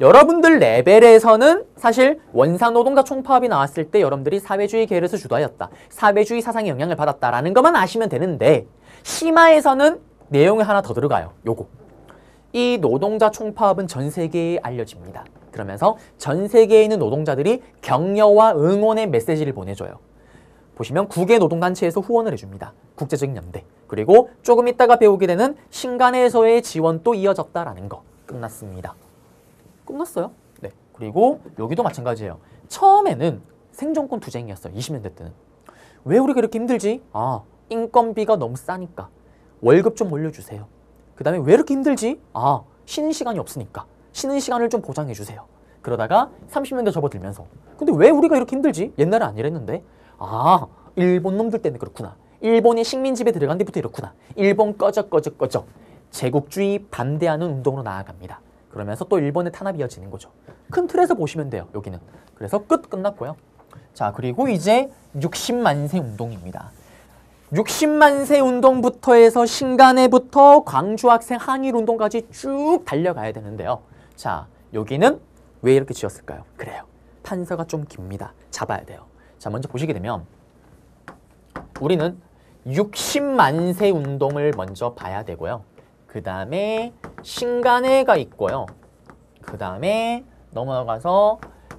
여러분들 레벨에서는 사실 원산 노동자 총파업이 나왔을 때 여러분들이 사회주의 계열에서 주도하였다. 사회주의 사상에 영향을 받았다라는 것만 아시면 되는데 심화에서는 내용이 하나 더 들어가요. 요거. 이 노동자 총파업은 전 세계에 알려집니다. 그러면서 전 세계에 있는 노동자들이 격려와 응원의 메시지를 보내줘요. 보시면 국외 노동단체에서 후원을 해줍니다. 국제적인 연대. 그리고 조금 있다가 배우게 되는 신간에서의 지원도 이어졌다라는 거. 끝났습니다. 끝났어요. 네. 그리고 여기도 마찬가지예요. 처음에는 생존권 투쟁이었어요. 20년대 때는. 왜 우리가 이렇게 힘들지? 아, 인건비가 너무 싸니까. 월급 좀 올려주세요. 그 다음에 왜 이렇게 힘들지? 아, 쉬는 시간이 없으니까. 쉬는 시간을 좀 보장해주세요. 그러다가 30년대 접어들면서 근데 왜 우리가 이렇게 힘들지? 옛날에 안 이랬는데 아 일본 놈들 때문에 그렇구나. 일본이 식민지배 들어간 데부터 이렇구나. 일본 꺼져 꺼져 꺼져. 제국주의 반대하는 운동으로 나아갑니다. 그러면서 또 일본의 탄압이 이어지는 거죠. 큰 틀에서 보시면 돼요. 여기는. 그래서 끝 끝났고요. 자 그리고 이제 60만세 운동입니다. 60만세 운동부터 해서 신간회부터 광주학생 항일운동까지 쭉 달려가야 되는데요. 자 여기는 왜 이렇게 지었을까요? 그래요. 판서가 좀 깁니다. 잡아야 돼요. 자, 먼저 보시게 되면 우리는 60만세 운동을 먼저 봐야 되고요. 그 다음에 신간회가 있고요. 그 다음에 넘어가서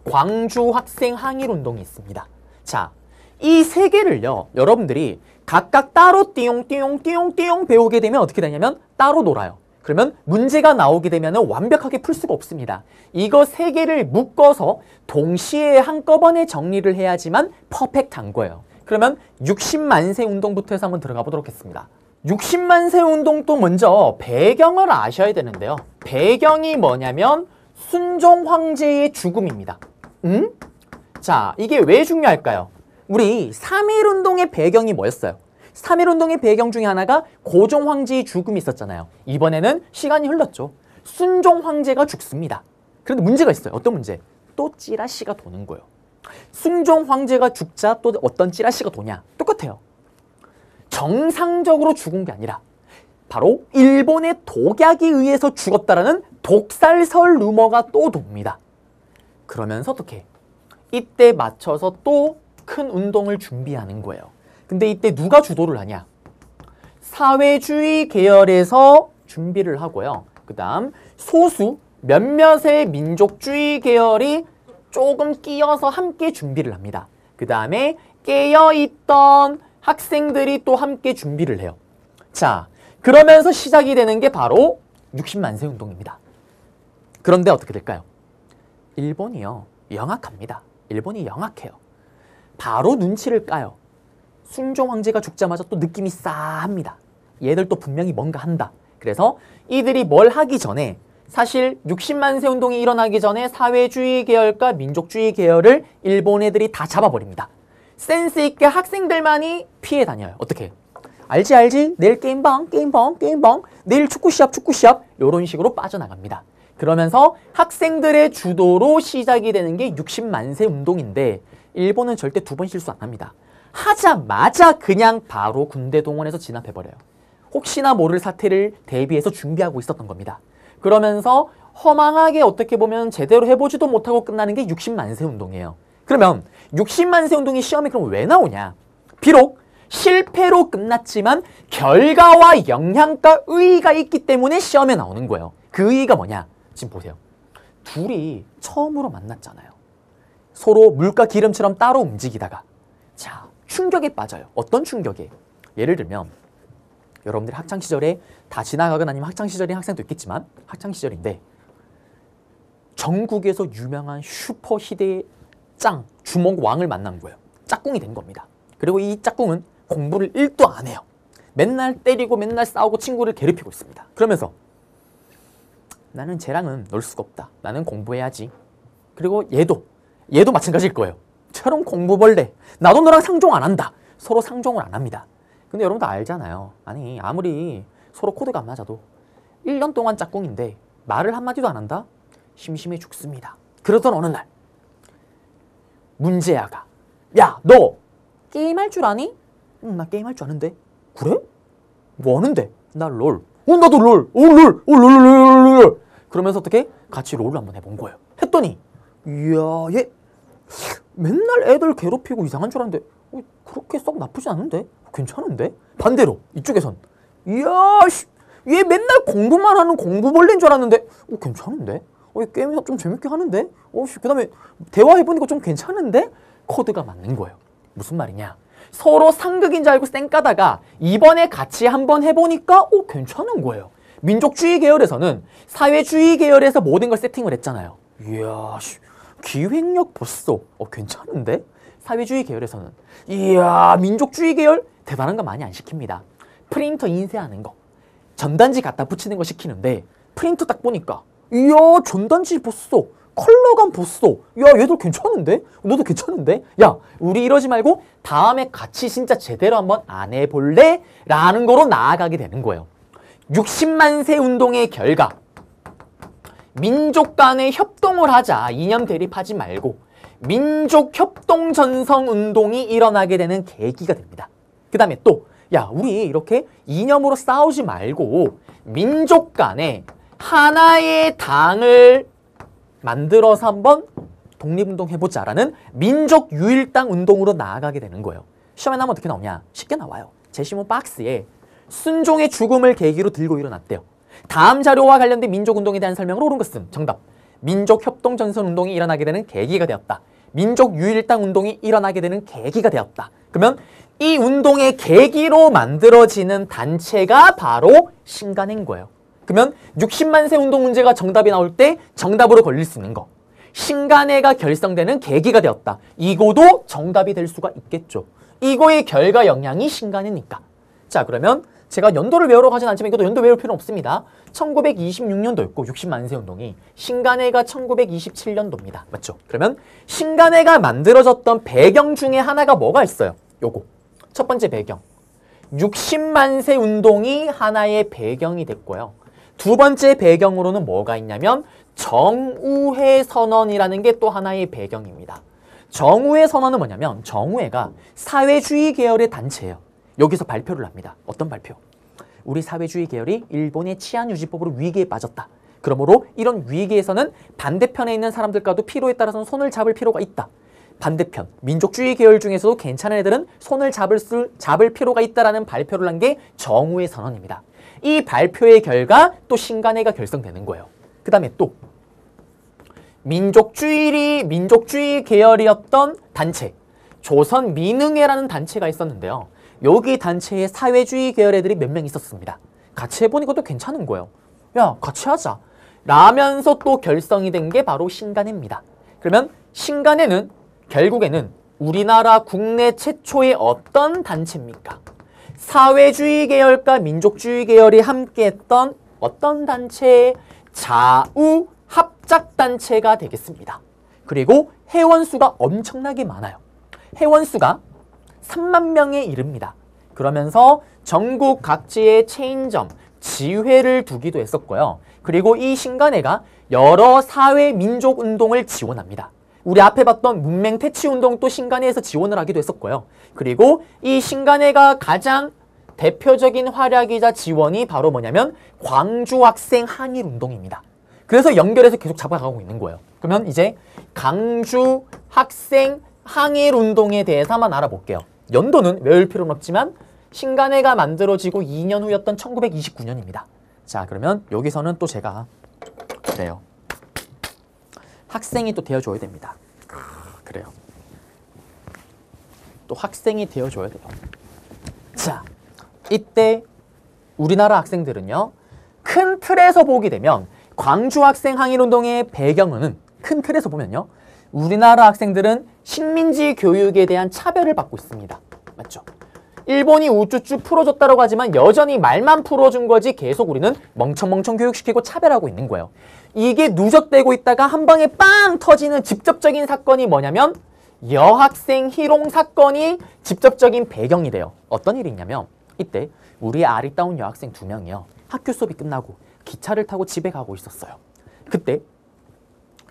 광주 학생 항일 운동이 있습니다. 자, 이 세 개를요. 여러분들이 각각 따로 띠용 띠용 띠용 띠용 배우게 되면 어떻게 되냐면 따로 놀아요. 그러면 문제가 나오게 되면 완벽하게 풀 수가 없습니다. 이거 세 개를 묶어서 동시에 한꺼번에 정리를 해야지만 퍼펙트한 거예요. 그러면 60만세 운동부터 해서 한번 들어가 보도록 하겠습니다. 60만세 운동 또 먼저 배경을 아셔야 되는데요. 배경이 뭐냐면 순종 황제의 죽음입니다. 음? 자, 이게 왜 중요할까요? 우리 3.1 운동의 배경이 뭐였어요? 3.1운동의 배경 중에 하나가 고종 황제의 죽음이 있었잖아요. 이번에는 시간이 흘렀죠. 순종 황제가 죽습니다. 그런데 문제가 있어요. 어떤 문제? 또 찌라시가 도는 거예요. 순종 황제가 죽자 또 어떤 찌라시가 도냐? 똑같아요. 정상적으로 죽은 게 아니라 바로 일본의 독약에 의해서 죽었다라는 독살설 루머가 또 돕니다. 그러면서 어떻게? 이때 맞춰서 또 큰 운동을 준비하는 거예요. 근데 이때 누가 주도를 하냐? 사회주의 계열에서 준비를 하고요. 그 다음 소수 몇몇의 민족주의 계열이 조금 끼어서 함께 준비를 합니다. 그 다음에 깨어있던 학생들이 또 함께 준비를 해요. 자, 그러면서 시작이 되는 게 바로 60만세 운동입니다. 그런데 어떻게 될까요? 일본이요. 영악합니다. 일본이 영악해요. 바로 눈치를 까요. 순종 황제가 죽자마자 또 느낌이 싸합니다. 얘들 또 분명히 뭔가 한다. 그래서 이들이 뭘 하기 전에 사실 60만세 운동이 일어나기 전에 사회주의 계열과 민족주의 계열을 일본 애들이 다 잡아버립니다. 센스 있게 학생들만이 피해 다녀요. 어떻게? 알지 알지? 내일 게임방, 게임방, 게임방. 내일 축구 시합, 축구 시합. 이런 식으로 빠져나갑니다. 그러면서 학생들의 주도로 시작이 되는 게 60만세 운동인데 일본은 절대 두 번 실수 안 합니다. 하자마자 그냥 바로 군대 동원해서 진압해버려요. 혹시나 모를 사태를 대비해서 준비하고 있었던 겁니다. 그러면서 허망하게 어떻게 보면 제대로 해보지도 못하고 끝나는 게 60만세 운동이에요. 그러면 60만세 운동이 시험에 그럼 왜 나오냐? 비록 실패로 끝났지만 결과와 영향과 의의가 있기 때문에 시험에 나오는 거예요. 그 의의가 뭐냐? 지금 보세요. 둘이 처음으로 만났잖아요. 서로 물과 기름처럼 따로 움직이다가 자, 충격에 빠져요. 어떤 충격에? 예를 들면 여러분들이 학창시절에 다 지나가거나 아니면 학창시절인 학생도 있겠지만 학창시절인데 전국에서 유명한 슈퍼 히대의 짱, 주먹 왕을 만난 거예요. 짝꿍이 된 겁니다. 그리고 이 짝꿍은 공부를 1도 안 해요. 맨날 때리고 맨날 싸우고 친구를 괴롭히고 있습니다. 그러면서 나는 쟤랑은 놀 수가 없다. 나는 공부해야지. 그리고 얘도 얘도 마찬가지일 거예요. 너처럼 공부벌레 나도 너랑 상종 안 한다 서로 상종을 안 합니다 근데 여러분다 알잖아요 아니 아무리 서로 코드가 안 맞아도 1년 동안 짝꿍인데 말을 한마디도 안 한다? 심심해 죽습니다 그러던 어느 날 문제아가 야 너 게임할 줄 아니? 응나 게임할 줄 아는데 그래? 뭐 하는데? 나 롤. 어, 나도 롤. 어, 롤. 어, 롤, 롤, 롤, 롤. 그러면서 어떻게? 같이 롤을 한번 해본 거예요. 했더니, 이야, 얘, 맨날 애들 괴롭히고 이상한 줄 알았는데 어, 그렇게 썩 나쁘지 않은데? 괜찮은데? 반대로 이쪽에선 이야 씨, 얘 맨날 공부만 하는 공부벌레인 줄 알았는데 어, 괜찮은데? 어, 게임 에서좀 재밌게 하는데? 어, 그다음에 대화해보니까 좀 괜찮은데? 코드가 맞는 거예요. 무슨 말이냐? 서로 상극인 줄 알고 쌩까다가 이번에 같이 한번 해보니까 어, 괜찮은 거예요. 민족주의 계열에서는 사회주의 계열에서 모든 걸 세팅을 했잖아요. 이야, 씨. 기획력 보도어 괜찮은데? 사회주의 계열에서는 이야 민족주의 계열 대단한 거 많이 안 시킵니다 프린터 인쇄하는 거 전단지 갖다 붙이는 거 시키는데 프린터 딱 보니까 이야 전단지 보도 컬러감 보도야 얘들 괜찮은데? 너도 괜찮은데? 야 우리 이러지 말고 다음에 같이 진짜 제대로 한번 안 해볼래? 라는 거로 나아가게 되는 거예요 60만세 운동의 결과 민족 간의 협동을 하자. 이념 대립하지 말고 민족 협동 전성 운동이 일어나게 되는 계기가 됩니다. 그 다음에 또, 야, 우리 이렇게 이념으로 싸우지 말고 민족 간에 하나의 당을 만들어서 한번 독립운동 해보자라는 민족 유일당 운동으로 나아가게 되는 거예요. 시험에 나면 어떻게 나오냐? 쉽게 나와요. 제시문 박스에 순종의 죽음을 계기로 들고 일어났대요. 다음 자료와 관련된 민족운동에 대한 설명으로 옳은 것은 정답. 민족협동전선운동이 일어나게 되는 계기가 되었다. 민족유일당 운동이 일어나게 되는 계기가 되었다. 그러면 이 운동의 계기로 만들어지는 단체가 바로 신간인 거예요. 그러면 60만세 운동 문제가 정답이 나올 때 정답으로 걸릴 수 있는 거. 신간회가 결성되는 계기가 되었다. 이거도 정답이 될 수가 있겠죠. 이거의 결과 영향이 신간회니까. 자 그러면 제가 연도를 외우러 가진 않지만 이것도 연도 외울 필요는 없습니다. 1926년도였고 60만세 운동이 신간회가 1927년도입니다. 맞죠? 그러면 신간회가 만들어졌던 배경 중에 하나가 뭐가 있어요? 요거. 첫 번째 배경. 60만세 운동이 하나의 배경이 됐고요. 두 번째 배경으로는 뭐가 있냐면 정우회 선언이라는 게 또 하나의 배경입니다. 정우회 선언은 뭐냐면 정우회가 사회주의 계열의 단체예요. 여기서 발표를 합니다. 어떤 발표? 우리 사회주의 계열이 일본의 치안유지법으로 위기에 빠졌다. 그러므로 이런 위기에서는 반대편에 있는 사람들과도 필요에 따라서는 손을 잡을 필요가 있다. 반대편, 민족주의 계열 중에서도 괜찮은 애들은 손을 잡을, 수, 잡을 필요가 있다라는 발표를 한 게 정우의 선언입니다. 이 발표의 결과 또 신간회가 결성되는 거예요. 그 다음에 또 민족주의리, 민족주의 계열이었던 단체, 조선 민흥회라는 단체가 있었는데요. 여기 단체에 사회주의 계열 애들이 몇 명 있었습니다. 같이 해보니 것도 괜찮은 거예요. 야 같이 하자. 라면서 또 결성이 된 게 바로 신간입니다. 그러면 신간에는 결국에는 우리나라 국내 최초의 어떤 단체입니까? 사회주의 계열과 민족주의 계열이 함께했던 어떤 단체의 좌우 합작단체가 되겠습니다. 그리고 회원수가 엄청나게 많아요. 회원수가 3만 명에 이릅니다. 그러면서 전국 각지의 체인점, 지회를 두기도 했었고요. 그리고 이 신간회가 여러 사회 민족 운동을 지원합니다. 우리 앞에 봤던 문맹 퇴치 운동도 신간회에서 지원을 하기도 했었고요. 그리고 이 신간회가 가장 대표적인 활약이자 지원이 바로 뭐냐면 광주 학생 항일 운동입니다. 그래서 연결해서 계속 잡아가고 있는 거예요. 그러면 이제 광주 학생 항일 운동에 대해서 한번 알아볼게요. 연도는 외울 필요는 없지만 신간회가 만들어지고 2년 후였던 1929년입니다. 자 그러면 여기서는 또 제가 그래요. 학생이 또 되어줘야 됩니다. 아, 그래요. 또 학생이 되어줘야 돼요. 자 이때 우리나라 학생들은요. 큰 틀에서 보게 되면 광주 학생 항일운동의 배경은 큰 틀에서 보면요. 우리나라 학생들은 식민지 교육에 대한 차별을 받고 있습니다. 맞죠? 일본이 우쭈쭈 풀어줬다고 하지만 여전히 말만 풀어준 거지 계속 우리는 멍청멍청 교육시키고 차별하고 있는 거예요. 이게 누적되고 있다가 한 방에 빵 터지는 직접적인 사건이 뭐냐면 여학생 희롱 사건이 직접적인 배경이 돼요. 어떤 일이 있냐면 이때 우리 아리따운 여학생 두 명이요. 학교 수업이 끝나고 기차를 타고 집에 가고 있었어요. 그때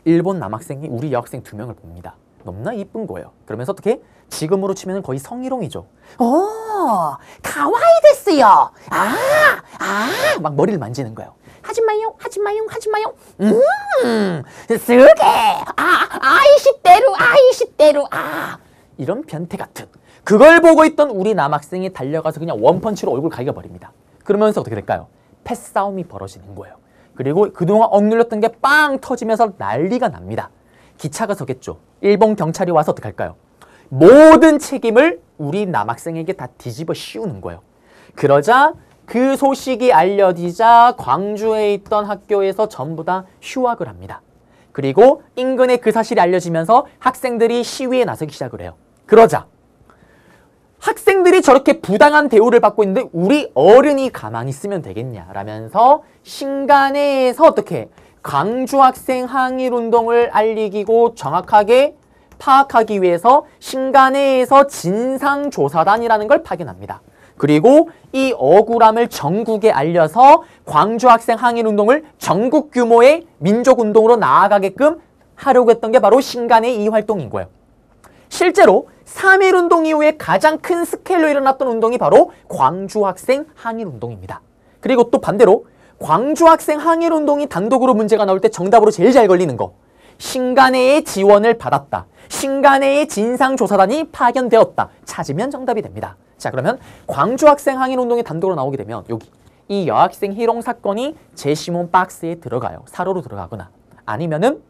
일본 남학생이 우리 여학생 두 명을 봅니다. 넘나 이쁜 거예요. 그러면서 어떻게? 지금으로 치면 거의 성희롱이죠. 오, 어, 가와이데스요. 아, 아, 막 머리를 만지는 거예요. 하지 마요, 하지 마요, 하지 마요. 음, 쓰게. 아, 아이시대로, 아이시대로, 아. 이런 변태 같은. 그걸 보고 있던 우리 남학생이 달려가서 그냥 원펀치로 얼굴 가겨 버립니다. 그러면서 어떻게 될까요? 패싸움이 벌어지는 거예요. 그리고 그동안 억눌렸던 게 빵 터지면서 난리가 납니다. 기차가 서겠죠. 일본 경찰이 와서 어떡할까요? 모든 책임을 우리 남학생에게 다 뒤집어 씌우는 거예요. 그러자 그 소식이 알려지자 광주에 있던 학교에서 전부 다 휴학을 합니다. 그리고 인근에 그 사실이 알려지면서 학생들이 시위에 나서기 시작을 해요. 그러자 학생들이 저렇게 부당한 대우를 받고 있는데 우리 어른이 가만히 있으면 되겠냐라면서 신간에서 어떻게 광주학생 항일운동을 알리기고 정확하게 파악하기 위해서 신간회에서 진상조사단이라는 걸 파견합니다. 그리고 이 억울함을 전국에 알려서 광주학생 항일운동을 전국 규모의 민족운동으로 나아가게끔 하려고 했던 게 바로 신간회이 활동인 거예요. 실제로 3.1운동 이후에 가장 큰 스케일로 일어났던 운동이 바로 광주학생 항일운동입니다. 그리고 또 반대로 광주 학생 항일 운동이 단독으로 문제가 나올 때 정답으로 제일 잘 걸리는 거. 신간회의 지원을 받았다. 신간회의 진상조사단이 파견되었다. 찾으면 정답이 됩니다. 자 그러면 광주 학생 항일 운동이 단독으로 나오게 되면 여기 이 여학생 희롱 사건이 제시문 박스에 들어가요. 사로로 들어가거나 아니면은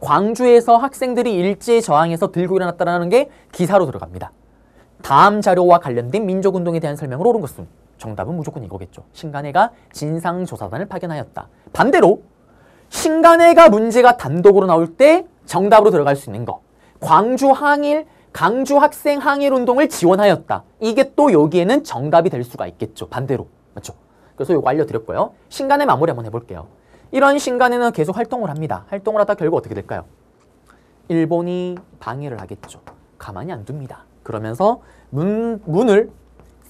광주에서 학생들이 일제 저항에서 들고 일어났다는 게 기사로 들어갑니다. 다음 자료와 관련된 민족운동에 대한 설명으로 오른 것은 정답은 무조건 이거겠죠. 신간해가 진상조사단을 파견하였다. 반대로 신간해가 문제가 단독으로 나올 때 정답으로 들어갈 수 있는 거. 광주 항일, 강주 학생 항일 운동을 지원하였다. 이게 또 여기에는 정답이 될 수가 있겠죠. 반대로. 맞죠? 그래서 이거 알려드렸고요. 신간의 마무리 한번 해볼게요. 이런 신간에는 계속 활동을 합니다. 활동을 하다 결국 어떻게 될까요? 일본이 방해를 하겠죠. 가만히 안 둡니다. 그러면서 문, 문을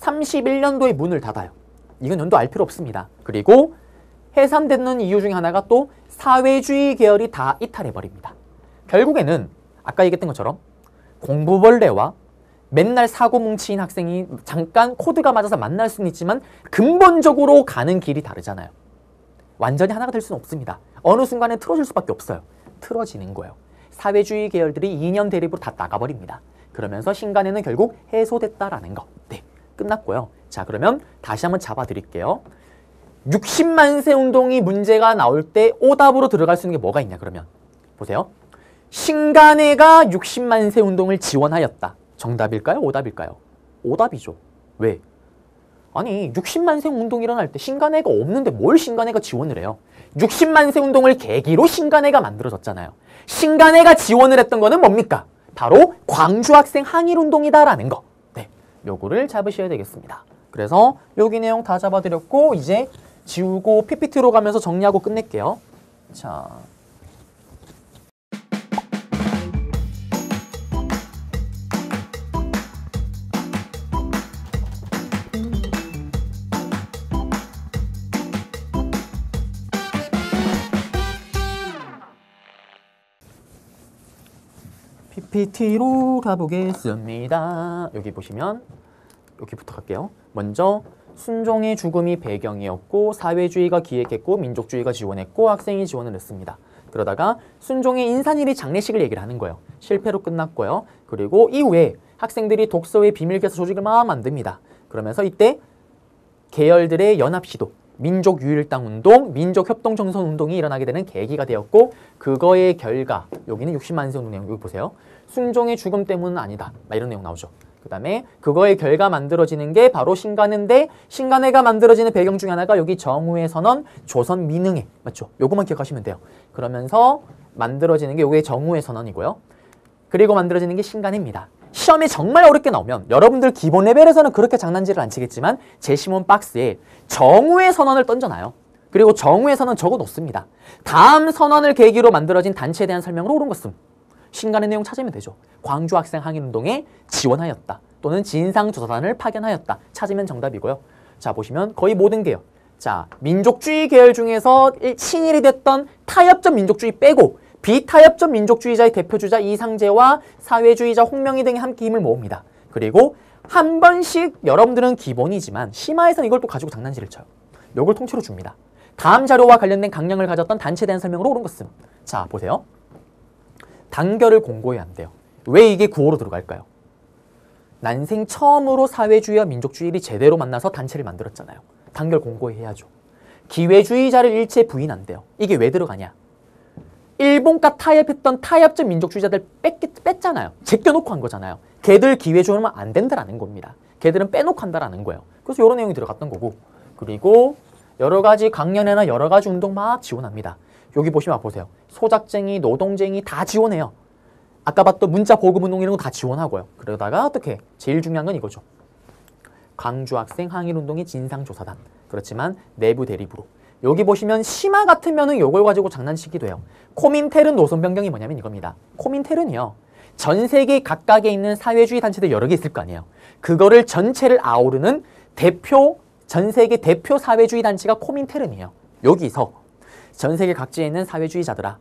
31년도에 문을 닫아요. 이건 연도 알 필요 없습니다. 그리고 해산되는 이유 중에 하나가 또 사회주의 계열이 다 이탈해버립니다. 결국에는 아까 얘기했던 것처럼 공부벌레와 맨날 사고 뭉치인 학생이 잠깐 코드가 맞아서 만날 수는 있지만 근본적으로 가는 길이 다르잖아요. 완전히 하나가 될 수는 없습니다. 어느 순간에 틀어질 수밖에 없어요. 틀어지는 거예요. 사회주의 계열들이 이념 대립으로 다 나가버립니다. 그러면서 신간에는 결국 해소됐다라는 거. 네. 끝났고요. 자 그러면 다시 한번 잡아드릴게요. 60만세 운동이 문제가 나올 때 오답으로 들어갈 수 있는 게 뭐가 있냐 그러면 보세요. 신간회가 60만세 운동을 지원하였다. 정답일까요? 오답일까요? 오답이죠. 왜? 아니 60만세 운동 일어날 때 신간회가 없는데 뭘 신간회가 지원을 해요? 60만세 운동을 계기로 신간회가 만들어졌잖아요. 신간회가 지원을 했던 거는 뭡니까? 바로 광주학생 항일운동이다라는 거. 요거를 잡으셔야 되겠습니다. 그래서 여기 내용 다 잡아드렸고 이제 지우고 PPT로 가면서 정리하고 끝낼게요. 자, PPT로 가보겠습니다. 여기 보시면 여기부터 갈게요. 먼저 순종의 죽음이 배경이었고 사회주의가 기획했고 민족주의가 지원했고 학생이 지원을 했습니다. 그러다가 순종의 인산일이 장례식을 얘기를 하는 거예요. 실패로 끝났고요. 그리고 이후에 학생들이 독서의 비밀계서 조직을 막 만듭니다. 그러면서 이때 계열들의 연합시도, 민족유일당운동, 민족협동정선운동이 일어나게 되는 계기가 되었고 그거의 결과, 여기는 60만세 운동 여기 보세요. 순종의 죽음 때문은 아니다. 막 이런 내용 나오죠. 그 다음에 그거의 결과 만들어지는 게 바로 신간인데 신간회가 만들어지는 배경 중에 하나가 여기 정우의 선언 조선 민흥회 맞죠? 요것만 기억하시면 돼요. 그러면서 만들어지는 게 요게 정우의 선언이고요. 그리고 만들어지는 게 신간입니다. 시험에 정말 어렵게 나오면 여러분들 기본 레벨에서는 그렇게 장난질을 안 치겠지만 제시몬 박스에 정우의 선언을 던져놔요. 그리고 정우의 선언 적어놓습니다. 다음 선언을 계기로 만들어진 단체에 대한 설명으로 오른 것은 신간의 내용 찾으면 되죠. 광주 학생 항일운동에 지원하였다. 또는 진상조사단을 파견하였다. 찾으면 정답이고요. 자, 보시면 거의 모든 게요 자, 민족주의 계열 중에서 친일이 됐던 타협적 민족주의 빼고 비타협적 민족주의자의 대표주자 이상재와 사회주의자 홍명희 등이 함께 힘을 모읍니다. 그리고 한 번씩 여러분들은 기본이지만 심화에서는 이걸 또 가지고 장난질을 쳐요. 요걸 통째로 줍니다. 다음 자료와 관련된 강령을 가졌던 단체에 대한 설명으로 오른 것은 자, 보세요. 단결을 공고해야 한대요. 왜 이게 구호로 들어갈까요? 난생 처음으로 사회주의와 민족주의를 제대로 만나서 단체를 만들었잖아요. 단결 공고해야죠. 기회주의자를 일체 부인한대요. 이게 왜 들어가냐? 일본과 타협했던 타협적 민족주의자들 뺐기 뺐잖아요. 제껴놓고 한 거잖아요. 걔들 기회 주면 안 된다라는 겁니다. 걔들은 빼놓고 한다라는 거예요. 그래서 이런 내용이 들어갔던 거고 그리고 여러 가지 강연회나 여러 가지 운동 막 지원합니다. 여기 보시면 보세요. 소작쟁이, 노동쟁이 다 지원해요. 아까 봤던 문자 보급 운동 이런 거 다 지원하고요. 그러다가 어떻게? 제일 중요한 건 이거죠. 광주 학생 항일 운동의 진상 조사단. 그렇지만 내부 대립으로. 여기 보시면 심화 같으면은 요걸 가지고 장난치기 도해요코민테른 노선 변경이 뭐냐면 이겁니다. 코민테른이요전 세계 각각에 있는 사회주의 단체들 여러 개 있을 거 아니에요. 그거를 전체를 아우르는 대표 전 세계 대표 사회주의 단체가 코민테른이에요. 여기서 전 세계 각지에 있는 사회주의자들아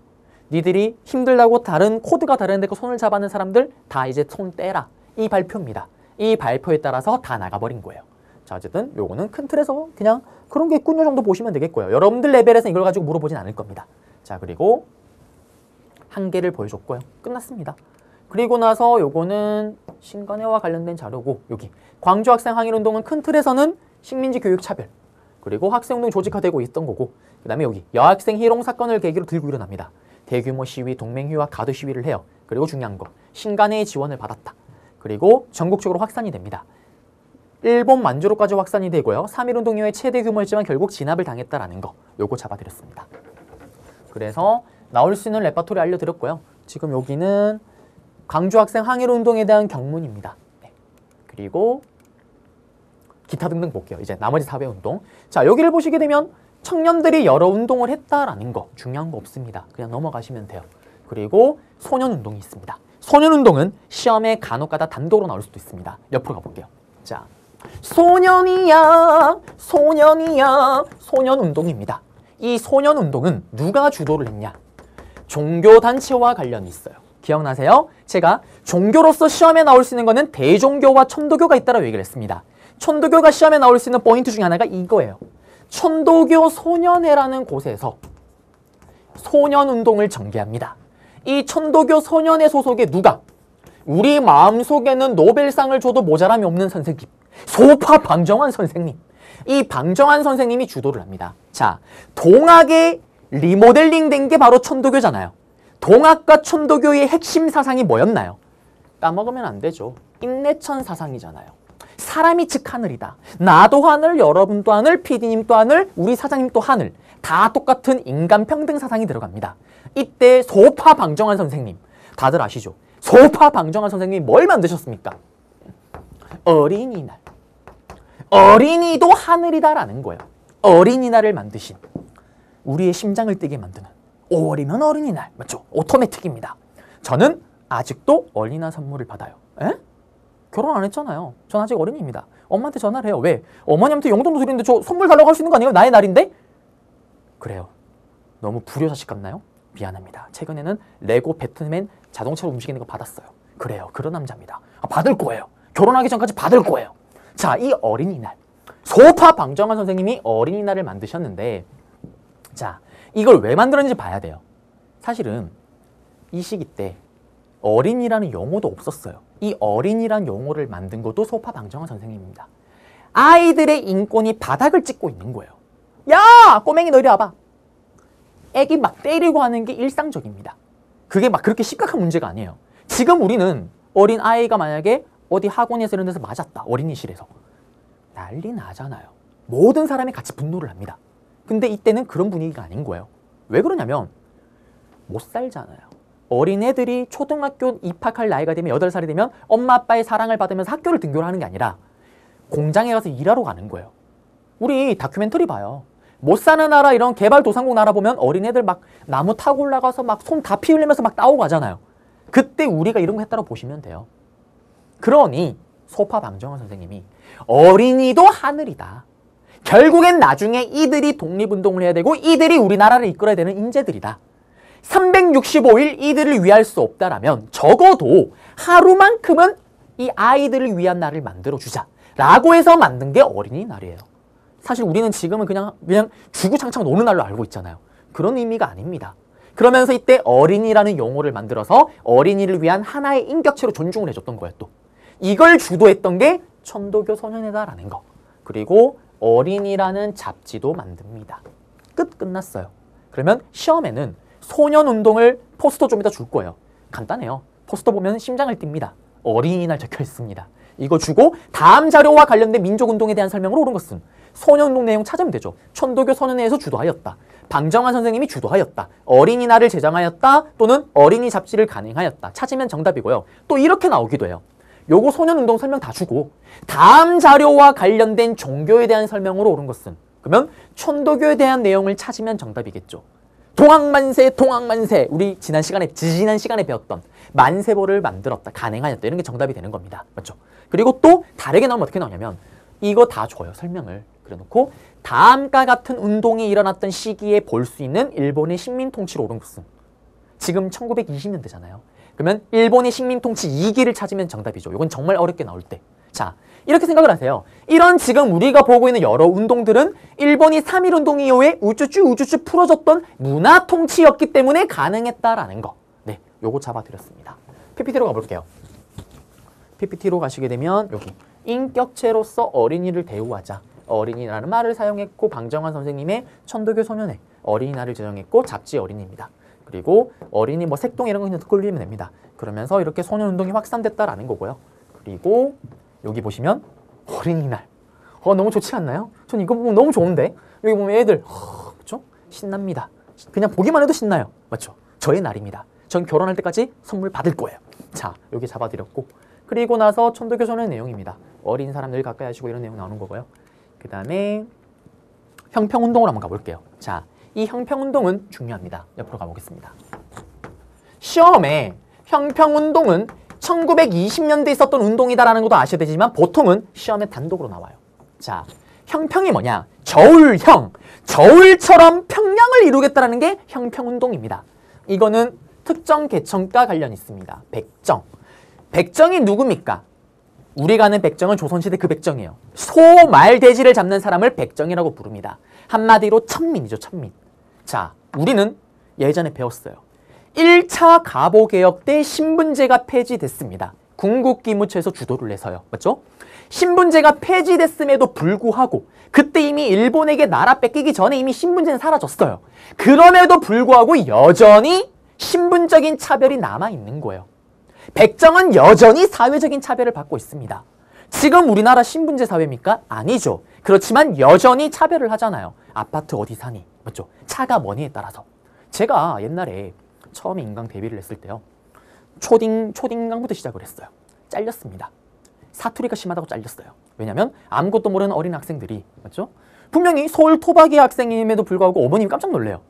니들이 힘들다고 다른 코드가 다른데 그 손을 잡아는 사람들 다 이제 손 떼라 이 발표입니다. 이 발표에 따라서 다 나가버린 거예요. 자 어쨌든 요거는 큰 틀에서 그냥 그런 게 있군요 정도 보시면 되겠고요. 여러분들 레벨에서 이걸 가지고 물어보진 않을 겁니다. 자 그리고 한 개를 보여줬고요. 끝났습니다. 그리고 나서 요거는 신간회와 관련된 자료고 여기 광주 학생 항일 운동은 큰 틀에서는 식민지 교육 차별 그리고 학생운동 조직화되고 있던 거고 그 다음에 여기 여학생 희롱 사건을 계기로 들고 일어납니다. 대규모 시위, 동맹휴와 가두 시위를 해요. 그리고 중요한 거 신간의 지원을 받았다. 그리고 전국적으로 확산이 됩니다. 일본 만주로까지 확산이 되고요. 3.1운동회의 최대 규모였지만 결국 진압을 당했다라는 거 요거 잡아드렸습니다. 그래서 나올 수 있는 레파토리 알려드렸고요. 지금 여기는 광주학생 항일운동에 대한 경문입니다. 네. 그리고 기타 등등 볼게요. 이제 나머지 4배 운동. 자, 여기를 보시게 되면 청년들이 여러 운동을 했다라는 거 중요한 거 없습니다. 그냥 넘어가시면 돼요. 그리고 소년 운동이 있습니다. 소년 운동은 시험에 간혹가다 단도로 나올 수도 있습니다. 옆으로 가볼게요. 자, 소년이야, 소년이야, 소년 운동입니다. 이 소년 운동은 누가 주도를 했냐? 종교단체와 관련이 있어요. 기억나세요? 제가 종교로서 시험에 나올 수 있는 거는 대종교와 천도교가 있다라고 얘기를 했습니다. 천도교가 시험에 나올 수 있는 포인트 중에 하나가 이거예요. 천도교 소년회라는 곳에서 소년운동을 전개합니다. 이 천도교 소년회 소속의 누가 우리 마음속에는 노벨상을 줘도 모자람이 없는 선생님 소파 방정환 선생님 이 방정환 선생님이 주도를 합니다. 자, 동학의 리모델링 된 게 바로 천도교잖아요. 동학과 천도교의 핵심 사상이 뭐였나요? 까먹으면 안 되죠. 인내천 사상이잖아요. 사람이 즉 하늘이다. 나도 하늘, 여러분도 하늘, 피디님도 하늘, 우리 사장님도 하늘. 다 똑같은 인간 평등 사상이 들어갑니다. 이때 소파 방정환 선생님. 다들 아시죠? 소파 방정환 선생님이 뭘 만드셨습니까? 어린이날. 어린이도 하늘이다라는 거예요. 어린이날을 만드신 우리의 심장을 뛰게 만드는 5월이면 어린이날 맞죠? 오토매틱입니다. 저는 아직도 어린이날 선물을 받아요. 에? 결혼 안 했잖아요. 전 아직 어린이입니다. 엄마한테 전화를 해요. 왜? 어머님한테 용돈도 드리는데 저 선물 달라고 할 수 있는 거 아니에요? 나의 날인데? 그래요. 너무 불효자식 같나요? 미안합니다. 최근에는 레고 배트맨 자동차로 움직이는 거 받았어요. 그래요. 그런 남자입니다. 아, 받을 거예요. 결혼하기 전까지 받을 거예요. 자, 이 어린이날. 소파 방정환 선생님이 어린이날을 만드셨는데 자, 이걸 왜 만들었는지 봐야 돼요. 사실은 이 시기 때 어린이라는 용어도 없었어요. 이 어린이란 용어를 만든 것도 소파 방정환 선생님입니다. 아이들의 인권이 바닥을 찍고 있는 거예요. 야! 꼬맹이 너 이리 와봐. 애기 막 때리고 하는 게 일상적입니다. 그게 막 그렇게 심각한 문제가 아니에요. 지금 우리는 어린 아이가 만약에 어디 학원에서 이런 데서 맞았다. 어린이실에서. 난리 나잖아요. 모든 사람이 같이 분노를 합니다. 근데 이때는 그런 분위기가 아닌 거예요. 왜 그러냐면 못 살잖아요. 어린애들이 초등학교 입학할 나이가 되면 8살이 되면 엄마 아빠의 사랑을 받으면서 학교를 등교를 하는 게 아니라 공장에 가서 일하러 가는 거예요. 우리 다큐멘터리 봐요. 못 사는 나라 이런 개발도상국 나라 보면 어린애들 막 나무 타고 올라가서 막 손 다피 흘리면서 막 따오고 가잖아요. 그때 우리가 이런 거 했다고 보시면 돼요. 그러니 소파 방정환 선생님이 어린이도 하늘이다. 결국엔 나중에 이들이 독립운동을 해야 되고 이들이 우리나라를 이끌어야 되는 인재들이다. 365일 이들을 위할 수 없다라면 적어도 하루만큼은 이 아이들을 위한 날을 만들어주자 라고 해서 만든 게 어린이날이에요. 사실 우리는 지금은 그냥 그냥 주구장창 노는 날로 알고 있잖아요. 그런 의미가 아닙니다. 그러면서 이때 어린이라는 용어를 만들어서 어린이를 위한 하나의 인격체로 존중을 해줬던 거예요 또. 이걸 주도했던 게 천도교 소년회다라는 거. 그리고 어린이라는 잡지도 만듭니다. 끝 끝났어요. 그러면 시험에는 소년 운동을 포스터 좀 이따 줄 거예요. 간단해요. 포스터 보면 심장을 띱니다. 어린이날 적혀 있습니다. 이거 주고 다음 자료와 관련된 민족운동에 대한 설명으로 오른 것은 소년운동 내용 찾으면 되죠. 천도교 선언회에서 주도하였다. 방정환 선생님이 주도하였다. 어린이날을 제정하였다. 또는 어린이 잡지를 가능하였다 찾으면 정답이고요. 또 이렇게 나오기도 해요. 요거 소년운동 설명 다 주고 다음 자료와 관련된 종교에 대한 설명으로 오른 것은 그러면 천도교에 대한 내용을 찾으면 정답이겠죠. 통학만세통학만세 우리 지난 시간에 지지난 시간에 배웠던 만세보를 만들었다 가능하였다 이런 게 정답이 되는 겁니다 맞죠 그리고 또 다르게 나오면 어떻게 나오냐면 이거 다 줘요 설명을 그래놓고 다음과 같은 운동이 일어났던 시기에 볼 수 있는 일본의 식민통치로 오름국승 지금 1920년대잖아요 그러면 일본의 식민통치 2기를 찾으면 정답이죠 이건 정말 어렵게 나올 때자 이렇게 생각을 하세요. 이런 지금 우리가 보고 있는 여러 운동들은 일본이 3.1 운동 이후에 우쭈쭈 우쭈쭈 풀어줬던 문화 통치였기 때문에 가능했다라는 거. 네, 요거 잡아드렸습니다. PPT로 가볼게요. PPT로 가시게 되면 여기 인격체로서 어린이를 대우하자. 어린이라는 말을 사용했고 방정환 선생님의 천도교 소년회 어린이날을 제정했고 잡지 어린이입니다. 그리고 어린이 뭐 색동 이런 거 그냥 듣고 리면 됩니다. 그러면서 이렇게 소년 운동이 확산됐다라는 거고요. 그리고 여기 보시면 어린이날. 어 너무 좋지 않나요? 전 이거 보면 너무 좋은데 여기 보면 애들 어, 그렇죠? 신납니다. 그냥 보기만 해도 신나요. 맞죠? 저의 날입니다. 전 결혼할 때까지 선물 받을 거예요. 자 여기 잡아드렸고 그리고 나서 천도교 전의 내용입니다. 어린 사람들 가까이 하시고 이런 내용 나오는 거고요. 그 다음에 형평운동을 한번 가볼게요. 자, 이 형평운동은 중요합니다. 옆으로 가보겠습니다. 시험에 형평운동은 1920년대 에 있었던 운동이다라는 것도 아셔야 되지만 보통은 시험에 단독으로 나와요. 자, 형평이 뭐냐? 저울형. 저울처럼 평양을 이루겠다라는 게 형평운동입니다. 이거는 특정 계층과 관련 있습니다. 백정. 백정이 누굽니까? 우리가 아는 백정은 조선시대 그 백정이에요. 소, 말, 돼지를 잡는 사람을 백정이라고 부릅니다. 한마디로 천민이죠, 천민. 자, 우리는 예전에 배웠어요. 1차 가보개혁 때 신분제가 폐지됐습니다. 궁극기무처에서 주도를 해서요. 맞죠? 신분제가 폐지됐음에도 불구하고 그때 이미 일본에게 나라 뺏기기 전에 이미 신분제는 사라졌어요. 그럼에도 불구하고 여전히 신분적인 차별이 남아있는 거예요. 백정은 여전히 사회적인 차별을 받고 있습니다. 지금 우리나라 신분제 사회입니까? 아니죠. 그렇지만 여전히 차별을 하잖아요. 아파트 어디 사니? 맞죠? 차가 뭐니에 따라서. 제가 옛날에 처음 인강 데뷔를 했을 때요. 초딩, 초딩강부터 시작을 했어요. 잘렸습니다. 사투리가 심하다고 잘렸어요. 왜냐면 아무것도 모르는 어린 학생들이 맞죠? 분명히 서울 토박이 학생임에도 불구하고 어머님이 깜짝 놀래요.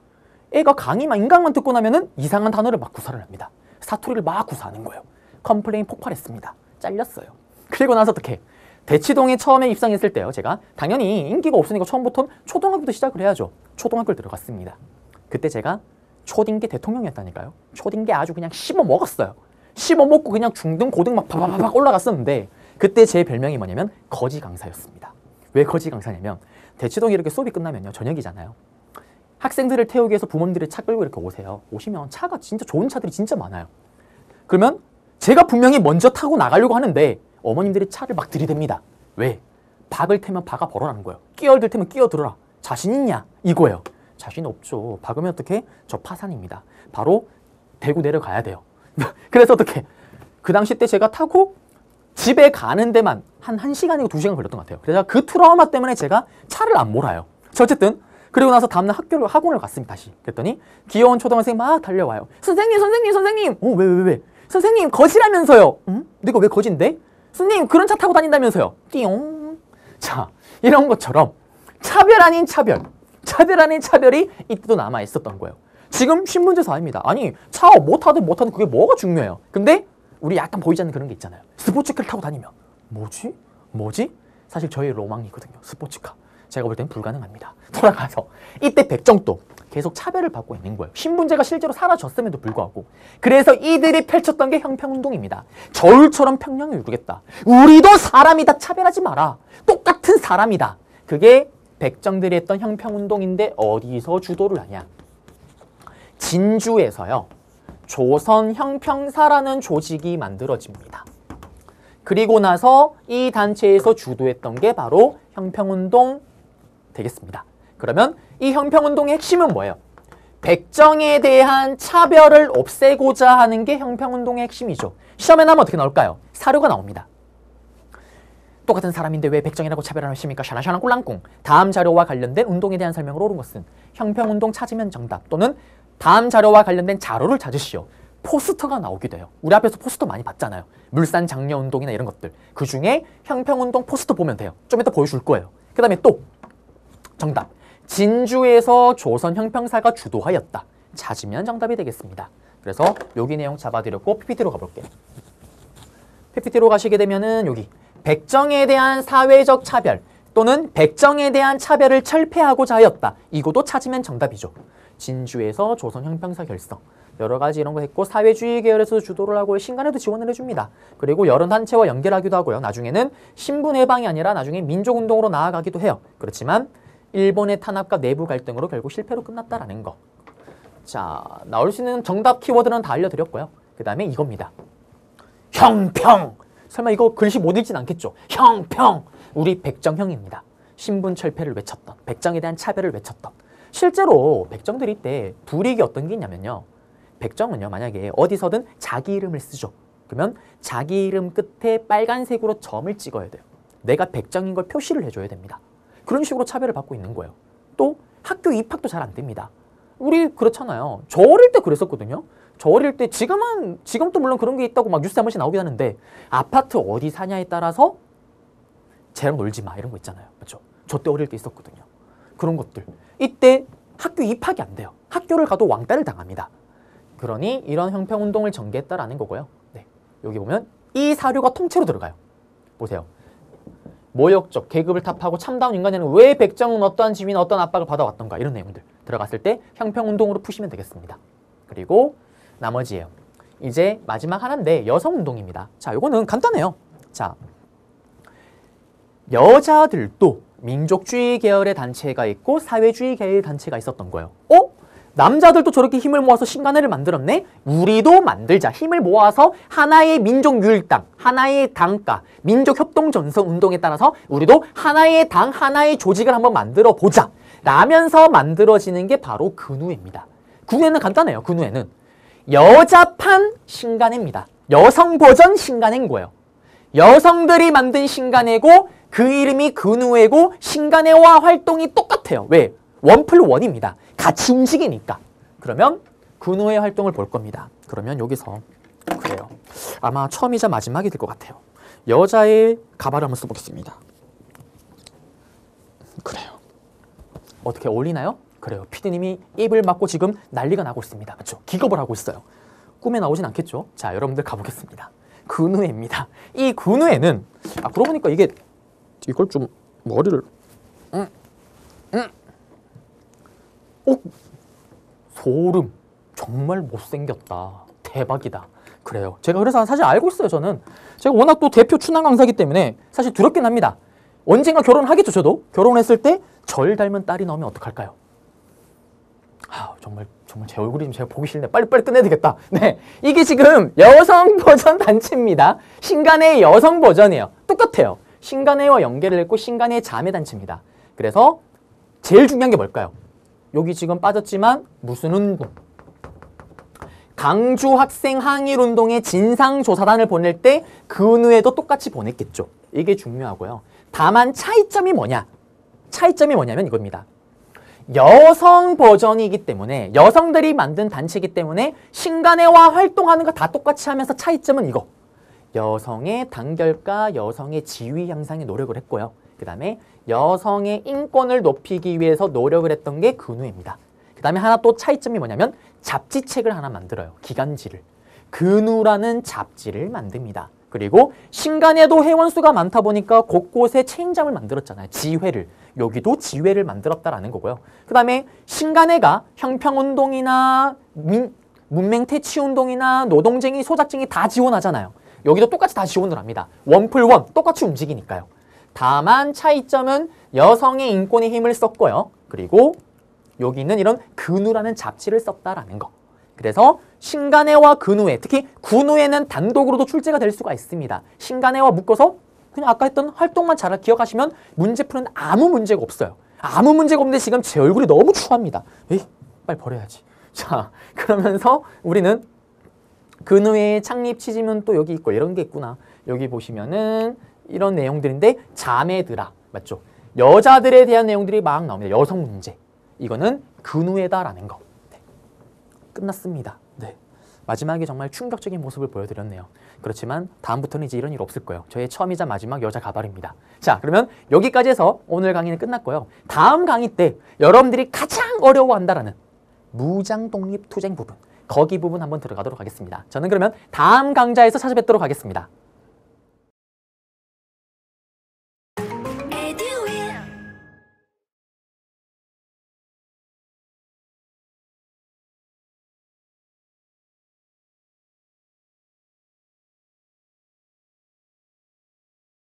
애가 강의만 인강만 듣고 나면은 이상한 단어를 막 구사를 합니다. 사투리를 막 구사하는 거예요. 컴플레인 폭발했습니다. 잘렸어요. 그리고 나서 어떻게? 대치동에 처음에 입상했을 때요. 제가 당연히 인기가 없으니까 처음부터 초등학교부터 시작을 해야죠. 초등학교를 들어갔습니다. 그때 제가 초딩기 대통령이었다니까요. 초딩기 아주 그냥 씹어 먹었어요. 씹어 먹고 그냥 중등 고등 막 바바바박 올라갔었는데 그때 제 별명이 뭐냐면 거지 강사였습니다. 왜 거지 강사냐면 대치동이 이렇게 수업이 끝나면요 저녁이잖아요. 학생들을 태우기 위해서 부모님들이 차 끌고 이렇게 오세요. 오시면 차가 진짜 좋은 차들이 진짜 많아요. 그러면 제가 분명히 먼저 타고 나가려고 하는데 어머님들이 차를 막 들이댑니다. 왜? 박을 태면 박아 벌어라는 거예요. 끼어들 테면 끼어들어라. 자신 있냐? 이거예요. 자신 없죠. 박으면 어떻게? 저 파산입니다. 바로 대구 내려가야 돼요. (laughs) 그래서 어떻게? 그 당시 때 제가 타고 집에 가는 데만 한 1시간이고 2시간 걸렸던 것 같아요. 그래서 그 트라우마 때문에 제가 차를 안 몰아요. 어쨌든 그리고 나서 다음날 학교를 학원을 갔습니다. 다시. 그랬더니 귀여운 초등학생 막 달려와요. 선생님, 선생님, 선생님. 어, 왜, 왜, 왜? 선생님, 거지라면서요. 응? 내가 왜 거진데? 선생님, 그런 차 타고 다닌다면서요. 띠용. 자, 이런 것처럼 차별 아닌 차별. 차별 아닌 차별이 이때도 남아 있었던 거예요. 지금 신문제 사입니다. 아니 차 못하든 못하든 그게 뭐가 중요해요. 근데 우리 약간 보이지 않는 그런 게 있잖아요. 스포츠카를 타고 다니면 뭐지? 뭐지? 사실 저희 로망이거든요. 스포츠카. 제가 볼 땐 불가능합니다. (laughs) 돌아가서 이때 백정도 계속 차별을 받고 있는 거예요. 신분제가 실제로 사라졌음에도 불구하고 그래서 이들이 펼쳤던 게 형평운동입니다. 저울처럼 평양을 이루겠다. 우리도 사람이다 차별하지 마라. 똑같은 사람이다. 그게 백정들이 했던 형평운동인데 어디서 주도를 하냐. 진주에서요. 조선 형평사라는 조직이 만들어집니다. 그리고 나서 이 단체에서 주도했던 게 바로 형평운동 되겠습니다. 그러면 이 형평운동의 핵심은 뭐예요? 백정에 대한 차별을 없애고자 하는 게 형평운동의 핵심이죠. 시험에 나면 어떻게 나올까요? 사료가 나옵니다. 똑같은 사람인데 왜 백정이라고 차별하십니까? 샤나샤나 꿀랑꿍. 다음 자료와 관련된 운동에 대한 설명으로 옳은 것은 형평운동 찾으면 정답 또는 다음 자료와 관련된 자료를 찾으시오. 포스터가 나오게 돼요. 우리 앞에서 포스터 많이 봤잖아요. 물산 장려 운동이나 이런 것들. 그 중에 형평운동 포스터 보면 돼요. 좀 이따 보여줄 거예요. 그 다음에 또 정답. 진주에서 조선 형평사가 주도하였다. 찾으면 정답이 되겠습니다. 그래서 여기 내용 잡아드렸고 PPT로 가볼게요. PPT로 가시게 되면은 여기 백정에 대한 사회적 차별 또는 백정에 대한 차별을 철폐하고자 하였다. 이거도 찾으면 정답이죠. 진주에서 조선 형평사 결성 여러 가지 이런 거 했고 사회주의 계열에서 주도를 하고 신간에도 지원을 해줍니다. 그리고 여러 단체와 연결하기도 하고요. 나중에는 신분 해방이 아니라 나중에 민족운동으로 나아가기도 해요. 그렇지만 일본의 탄압과 내부 갈등으로 결국 실패로 끝났다라는 거. 자, 나올 수 있는 정답 키워드는 다 알려드렸고요. 그 다음에 이겁니다. 형평! 설마 이거 글씨 못 읽진 않겠죠? 형, 평! 우리 백정형입니다. 신분 철폐를 외쳤던, 백정에 대한 차별을 외쳤던. 실제로 백정들이 때 불이익이 어떤 게 있냐면요. 백정은요, 만약에 어디서든 자기 이름을 쓰죠. 그러면 자기 이름 끝에 빨간색으로 점을 찍어야 돼요. 내가 백정인 걸 표시를 해줘야 됩니다. 그런 식으로 차별을 받고 있는 거예요. 또 학교 입학도 잘 안 됩니다. 우리 그렇잖아요. 저 어릴 때 그랬었거든요. 저 어릴 때 지금은 지금도 물론 그런 게 있다고 막 뉴스에 한 번씩 나오긴 하는데 아파트 어디 사냐에 따라서 쟤랑 놀지 마 이런 거 있잖아요. 그렇죠? 저때 어릴 때 있었거든요. 그런 것들. 이때 학교 입학이 안 돼요. 학교를 가도 왕따를 당합니다. 그러니 이런 형평운동을 전개했다라는 거고요. 네. 여기 보면 이 사료가 통째로 들어가요. 보세요. 모욕적, 계급을 탑하고 참다운 인간에는 왜 백정은 어떠한 지위나 어떤 압박을 받아왔던가 이런 내용들 들어갔을 때 형평운동으로 푸시면 되겠습니다. 그리고 나머지예요. 이제 마지막 하나인데 여성운동입니다. 자, 이거는 간단해요. 자, 여자들도 민족주의 계열의 단체가 있고 사회주의 계열의 단체가 있었던 거예요. 어? 남자들도 저렇게 힘을 모아서 신간회를 만들었네? 우리도 만들자. 힘을 모아서 하나의 민족유일당, 하나의 당가, 민족협동전선운동에 따라서 우리도 하나의 당, 하나의 조직을 한번 만들어 보자. 라면서 만들어지는 게 바로 근우회입니다. 근우회는 간단해요. 근우회는. 여자판 신간입니다. 여성 버전 신간인 거예요. 여성들이 만든 신간회고 그 이름이 근우회고 신간회와 활동이 똑같아요. 왜? 원플 원입니다. 같이 움직이니까. 그러면 근우회 활동을 볼 겁니다. 그러면 여기서 그래요. 아마 처음이자 마지막이 될 것 같아요. 여자의 가발을 한번 써보겠습니다. 그래요. 어떻게 어울리나요? 그래요. 피디님이 입을 막고 지금 난리가 나고 있습니다. 그렇죠 기겁을 하고 있어요. 꿈에 나오진 않겠죠? 자, 여러분들 가보겠습니다. 근우회입니다. 이 근우회는 아 그러고 보니까 이게 이걸 좀 머리를 응. 응. 어? 소름. 정말 못생겼다. 대박이다. 그래요. 제가 그래서 사실 알고 있어요, 저는. 제가 워낙 또 대표 춘향 강사기 때문에 사실 두렵긴 합니다. 언젠가 결혼하겠죠, 저도. 결혼했을 때 절 닮은 딸이 나오면 어떡할까요? 아, 정말 정말 제 얼굴이 좀 제가 보기 싫네. 빨리 빨리 끝내야 되겠다. 네, 이게 지금 여성 버전 단체입니다. 신간의 여성 버전이에요. 똑같아요. 신간회와 연계를 했고 신간의 자매 단체입니다. 그래서 제일 중요한 게 뭘까요? 여기 지금 빠졌지만 무슨 운동? 강주 학생 항일 운동의 진상 조사단을 보낼 때 근후에도 그 똑같이 보냈겠죠. 이게 중요하고요. 다만 차이점이 뭐냐? 차이점이 뭐냐면 이겁니다. 여성 버전이기 때문에 여성들이 만든 단체이기 때문에 신간회와 활동하는 거 다 똑같이 하면서 차이점은 이거 여성의 단결과 여성의 지위 향상에 노력을 했고요. 그 다음에 여성의 인권을 높이기 위해서 노력을 했던 게 근우입니다. 그 다음에 하나 또 차이점이 뭐냐면 잡지책을 하나 만들어요. 기간지를. 근우라는 잡지를 만듭니다. 그리고 신간에도 회원수가 많다 보니까 곳곳에 체인점을 만들었잖아요. 지회를. 여기도 지회를 만들었다라는 거고요. 그 다음에 신간회가 형평운동이나 민, 문맹퇴치운동이나 노동쟁이, 소작쟁이 다 지원하잖아요. 여기도 똑같이 다 지원을 합니다. 원풀원 똑같이 움직이니까요. 다만 차이점은 여성의 인권의 힘을 썼고요. 그리고 여기는 있 이런 근우라는 잡지를 썼다라는 거. 그래서 신간회와근후회 특히 근후회는 단독으로도 출제가 될 수가 있습니다. 신간회와 묶어서 그냥 아까 했던 활동만 잘 기억하시면 문제 푸는 아무 문제가 없어요. 아무 문제가 없는데 지금 제 얼굴이 너무 추합니다. 에이, 빨리 버려야지. (laughs) 자, 그러면서 우리는 근후에 창립 취지면 또 여기 있고 이런 게 있구나. 여기 보시면은 이런 내용들인데 자매들아 맞죠? 여자들에 대한 내용들이 막 나옵니다. 여성 문제. 이거는 근후회다라는 거. 네. 끝났습니다. 마지막에 정말 충격적인 모습을 보여드렸네요. 그렇지만 다음부터는 이제 이런 일 없을 거예요. 저의 처음이자 마지막 여자 가발입니다. 자, 그러면 여기까지 해서 오늘 강의는 끝났고요. 다음 강의 때 여러분들이 가장 어려워한다라는 무장 독립 투쟁 부분, 거기 부분 한번 들어가도록 하겠습니다. 저는 그러면 다음 강좌에서 찾아뵙도록 하겠습니다.